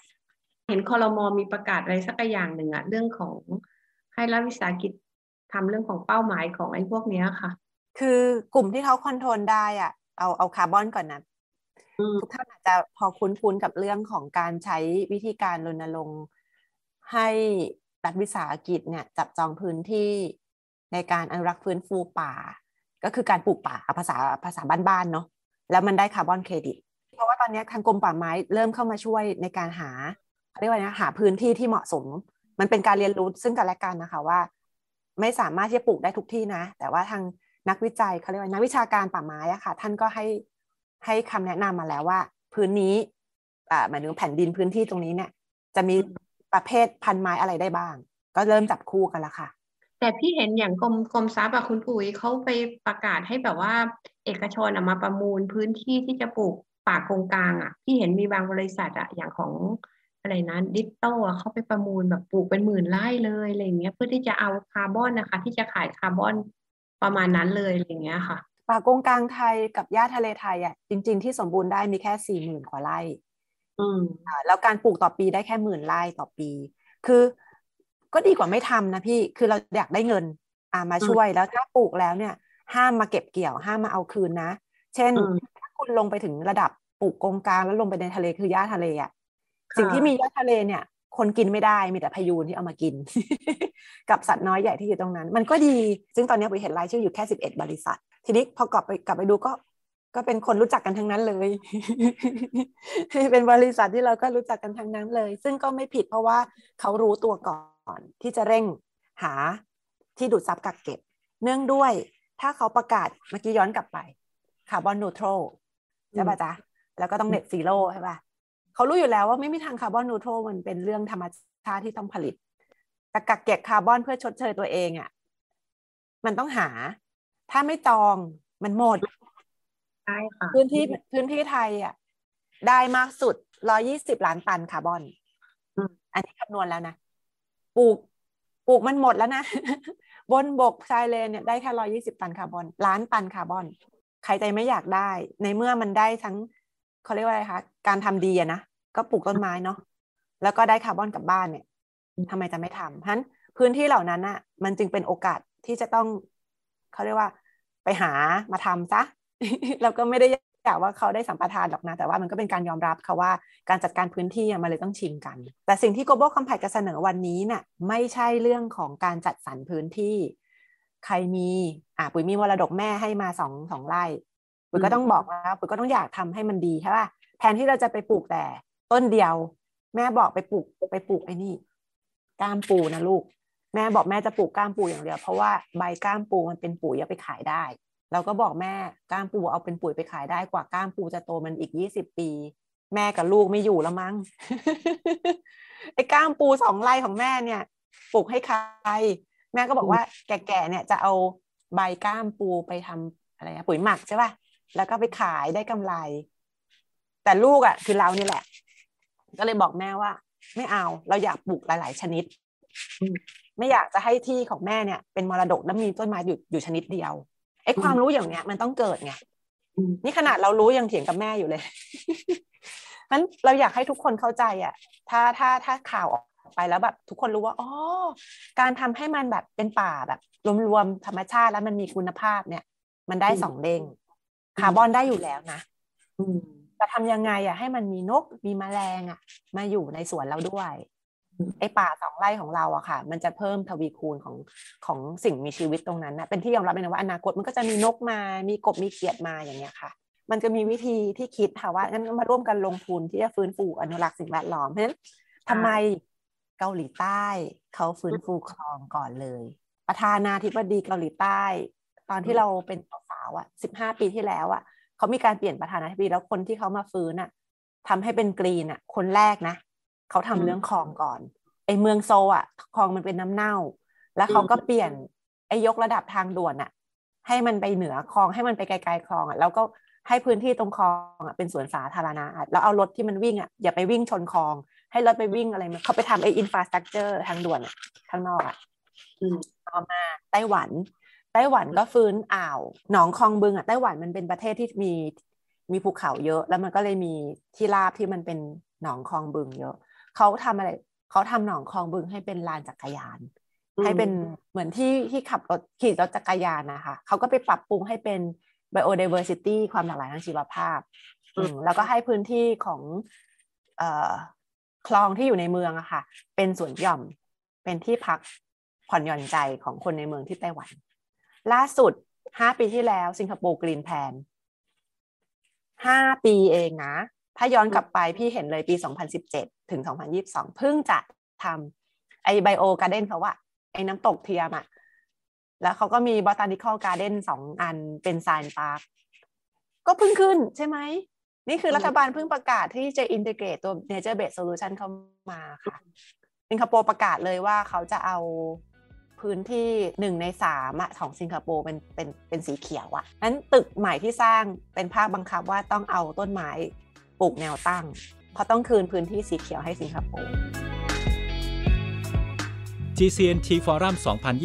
Speaker 3: เห็นคอรมอมีประกาศอะไรสักอย่างหนึ่งอะเรื่องของให้รัฐวิสาหกิจทำเรื่องของเป้าหมายของไอ้พวกเนี้ยค่ะคือกลุ่มที่เขาคอนโทรลได้อ่ะเอาเอาคาร์บอนก่อนนะทุกท่านอาจจะพอ
Speaker 2: คุ้นๆกับเรื่องของการใช้วิธีการรณรงค์ให้รัฐวิสาหกิจเนี่ยจับจองพื้นที่ในการอนุรักษ์ฟื้นฟูป่า ก็คือการปลูกป่าภาษาภาษาบ้านๆเนาะแล้วมันได้คาร์บอนเครดิตเพราะว่าตอนนี้ทางกรมป่าไม้ เริ่มเข้ามาช่วยในการหาเรียกว่านะหาพื้นที่ที่เหมาะสม มันเป็นการเรียนรู้ซึ่งกันและกันนะคะว่าไม่สามารถที่จะปลูกได้ทุกที่นะแต่ว่าทางนักวิจัยเขาเรียกว่านักวิชาการป่าไม้อะค่ะ ท่านก็ให้ให้คำแนะนำมาแล้วว่า พื้นนี้อ่าหมายถึงแผ่นดินพื้นที่ตรงนี้เนี่ย จะมีประเภทพันธุ์ไม้อะไรได้บ้าง ก
Speaker 3: ็เริ่มจับคู่กันละค่ะ แต่พี่เห็นอย่างกรมกรมทรัพย์อะคุณปุ๋ยเขาไปประกาศให้แบบว่า เอกชนอะมาประมูลพื้นที่ที่จะปลูกป่ากงกลางอะพี่เห็นมีบางบริษัทอะอย่างของอะไรนะดิจิตอลเขาไปประมูลแบบปลูกเป็นหมื่นไร่เลยอะไรเงี้ย เพื่อที่จะเอาคาร์บอนนะคะ ที่จะขายคาร์บอนประมาณนั้นเลยอะไรเงี้ยค่ะ
Speaker 2: ป่ากงกลางไทยกับหญ้าทะเลไทยอ่ะจริงๆที่สมบูรณ์ได้มีแค่สี่หมื่นกว่าไร่อืมแล้วการปลูกต่อปีได้แค่หมื่นไร่ต่อปี คือก็ดีกว่าไม่ทำนะพี่คือเราอยากได้เงินอ่ามาช่วยแล้วถ้าปลูกแล้วเนี่ย ห้ามมาเก็บเกี่ยวห้ามมาเอาคืนนะเช่นถ้าคุณลงไปถึงระดับปลูกกงกลางแล้วลงไปในทะเลคือหญ้าทะเลอ่ะสิ่งที่มียอดทะเลเนี่ย คนกินไม่ได้ มีแต่พยูนที่เอามากิน กับสัตว์น้อยใหญ่ที่อยู่ตรงนั้น มันก็ดีซึ่งตอนนี้ปุ๋ยเห็นรายชื่ออยู่แค่สิบเอ็ดบริษัท ทีนี้พอกลับไปกลับไปดูก็ก็เป็นคนรู้จักกันทั้งนั้นเลยเป็นบริษัทที่เราก็รู้จักกันทั้งนั้นเลย ซึ่งก็ไม่ผิดเพราะว่าเขารู้ตัวก่อน ที่จะเร่งหาที่ดูดซับกักเก็บเนื่องด้วยถ้าเขาประกาศเมื่อกี้ย้อนกลับไปคาร์บอนนูโตรใช่ป่ะจ๊ะแล้วก็ต้องเน็ตซีโร่ใช่ป่ะเขารู้อยู่แล้วว่าไม่มีทางคาร์บอนนูโตรมันเป็นเรื่องธรรมชาติที่ต้องผลิต แต่กักเก็บคาร์บอนเพื่อชดเชยตัวเองอะ่ะ มันต้องหา ถ้าไม่จอง มันหมดใช่ค่ะพื้นที่พื้นที่ไทยอ่ะได้มากสุดร้อยี่สิบล้านตันคาร์บอนอันนี้คำนวณแล้วนะ ปลูก ปลูกมันหมดแล้วนะ บนบกชายเลนเนี่ยได้แค่ร้อยี่สิบตันคาร์บอนล้านตันคาร์บอน ใครใจไม่อยากได้ ในเมื่อมันได้ทั้งเขาเรียกว่าอะไรคะการทำดีนะ ก็ปลูกต้นไม้เนาะแล้วก็ได้คาร์บอนกลับบ้านเนี่ย ทำไมจะไม่ทำเาะนั้นพื้นที่เหล่านั้นอะมันจึงเป็นโอกาสที่จะต้องเขาเรียกว่า ไปหามาทำซะเราก็ไม่ได้อยากว่าเขาได้สัมปทานหรอกนะแต่ว่ามันก็เป็นการยอมรับค่ะว่าการจัดการพื้นที่มันเลยต้องชิงกัน แต่สิ่งที่ global compact จะเสนอวันนี้เนะ่ยไม่ใช่เรื่องของการจัดสรรพื้นที่ ใครมีอ่ะปุ๋ยมีมรดกแม่ให้มาสองสองไร่ปุ๋ยก็ต้องบอกว่าปุ๋ยก็ต้องอยากทำให้มันดีใช่ป่ะแทนที่เราจะไปปลูกแต่ต้นเดียว แม่บอกไปปลูกไปปลูกไอ้นี่ก้ามปูนะลูก แม่บอกแม่จะปลูกก้ามปูอย่างเดียว เพราะว่าใบก้ามปูมันเป็น ปุ๋ยเอาไปขายได้ เราก็บอกแม่ก้ามปูเอาเป็นปุ๋ยไปขายได้กว่าก้ามปูจะโตมันอีกยี่สิบปี แม่กับลูกไม่อยู่แล้วมั้งไอ้ก้ามปูสองไร่ของแม่เนี่ยปลูกให้ใครแม่ก็บอกว่า แก่ๆเนี่ยจะเอาใบก้ามปูไปทำอะไรนะปุ๋ยหมักใช่ป่ะแล้วก็ไปขายได้กำไร แต่ลูกอะ่ะคือเรานี่แหละ ก็เลยบอกแม่ว่า ไม่เอาเราอยากปลูกหลาย ๆชนิด ไม่อยากจะให้ที่ของแม่เนี่ย เป็นมรดกแล้วมีต้นไม้อยู่อยู่ชนิดเดียวไอ้ความรู้อย่างเนี้ยมันต้องเกิดไงนี่ขนาดเรารู้ยังเถียงกับแม่อยู่เลยนั้นเราอยากให้ทุกคนเข้าใจอ่ะ ถ้าถ้าถ้าข่าวออกไปแล้วแบบ ทุกคนรู้ว่าอ๋อการทำให้มันแบบเป็นป่าแบบ รวมๆธรรมชาติแล้วมันมีคุณภาพเนี่ย มันได้สองเด้งคาร์บอนได้อยู่แล้วนะจะทำยังไงอะให้มันมีนกมีมแมลงอะมาอยู่ในสวนเราด้วยไอป่าสองไร่ของเราอะค่ะ มันจะเพิ่มทวีคูณของของสิ่งมีชีวิตตรงนั้นนะเป็นที่ยอมรับเลยนะว่าอนาคตมันก็จะมีนกมามีกบมีเกียดมาอย่างเงี้ยค่ะ มันจะมีวิธีที่คิดค่ะว่างั้นมาร่วมกันลงทุนที่จะฟื้นฟูอนุรักษ์สิ่งแวดล้อมเพราะฉะนั้นทำไมเกาหลีใต้เขาฟื้นฟูคลองก่อนเลย ประธานาธิบดีเกาหลีใต้ ตอนที่เราเป็นาวอะสิบห้าปีที่แล้วอะเขามีการเปลี่ยนประธานาธิบดีแล้วคนที่เขามาฟื้นอะทำให้เป็นกรีนอะคนแรกนะเขาทำเรื่องคลองก่อน ไอเมืองโซอะคลองมันเป็นน้ำเน่า
Speaker 1: แล้วเขาก็เปลี่ยน
Speaker 2: ไอยกระดับทางด่วนอะให้มันไปเหนือคลอง ให้มันไปไกลๆคลองอะแล้วก็ให้พื้นที่ตรงคลองอ่ะเป็นสวนสาธารณะแล้วเอารถที่มันวิ่งอ่ะอย่าไปวิ่งชนคลอง ให้รถไปวิ่งอะไรมาเขาไปทำไอ้อินฟราสตรักเจอร์ทางด่วนอ่ะข้างนอกอ่ะต่อมาไต้หวันไต้หวันก็ฟื้นอ่าวหนองคลองบึงอ่ะไต้หวันมันเป็นประเทศที่มีมีภูเขาเยอะ แล้วมันก็เลยมีที่ราบที่มันเป็นหนองคลองบึงเยอะเขาทำอะไรเขาทำหนองคลองบึงให้เป็นลานจักรยาน ให้เป็นเหมือนที่ที่ขับรถขี่รถจักรยานนะคะเขาก็ไปปรับปรุงให้เป็น biodiversity ความหลากหลายทางชีวภาพแล้วก็ให้พื้นที่ของอคลองที่อยู่ในเมืองอะค่ะเป็นสวนหย่อมเป็นที่พักผ่อนหย่อนใจของคนในเมืองที่ไต้หวันล่าสุดห้าปีที่แล้วสิงคโปร์กรีนแพนห้าปีเองนะถ้าย้อนกลับไป พี่เห็นเลยปี 2017 ถึง 2022 เพิ่งจะทำไอไบโอการ์เด้นเขาว่าไอน้ำตกเทียมอะแล้วเขาก็มีบอตานิคอลการ์เด้นสองอันเป็นไซน์พาร์คก็เพิ่งขึ้นใช่ไหมนี่คือรัฐบาลเพิ่งประกาศที่จะอินทิเกรตตัวเนเจอร์เบสโซลูชันเข้ามาค่ะสิงคโปร์ประกาศเลยว่าเขาจะเอาพื้นที่ 1 ใน3าะของสิงคโปร์เป็นเป็นเป็นสีเขียวอะนั้นตึกใหม่ที่สร้างเป็นภาคบังคับว่าต้องเอาต้นไม้ปลูกแนวตั้ง เพราะต้องคืนพื้นที่สีเขียวให้สิงคโปร์
Speaker 1: GCNT Forum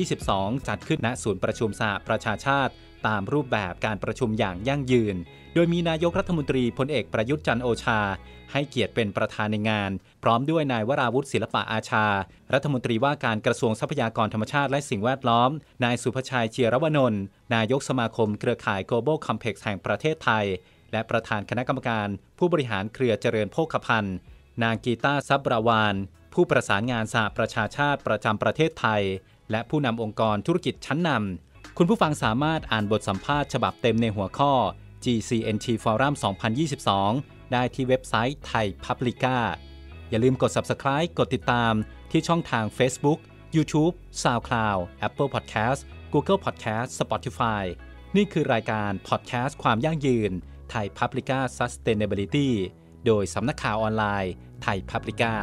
Speaker 1: 2022 จัดขึ้นณศูนย์ประชุมสหประชาชาติ ตามรูปแบบการประชุมอย่างยั่งยืน โดยมีนายกรัฐมนตรีพลเอกประยุทธ์จันโอชา ให้เกียรติเป็นประธานในงานพร้อมด้วยนายวราวุฒิศิลปะอาชา รัฐมนตรีว่าการกระทรวงทรัพยากรธรรมชาติและสิ่งแวดล้อม นายสุภชัยเจียรวนนท์นายกสมาคมเครือข่าย Global Complex แห่งประเทศไทย และประธานคณะกรรมการผู้บริหารเครือเจริญโภคภัณฑ์ นางกีตาซับราวานผู้ประสานงานสหประชาชาติประจำประเทศไทย และผู้นำองค์กรธุรกิจชั้นนำคุณผู้ฟังสามารถอ่านบทสัมภาษณ์ฉบับเต็มในหัวข้อ GCNT Forum 2022 ได้ที่เว็บไซต์ไทยพับลิก้าอย่าลืมกด subscribe กดติดตามที่ช่องทาง Facebook YouTube SoundCloud Apple Podcast Google Podcast Spotify นี่คือรายการ Podcast ความยั่งยืนไทย Publica Sustainability โดยสำนักข่าวออนไลน์ไทย Publica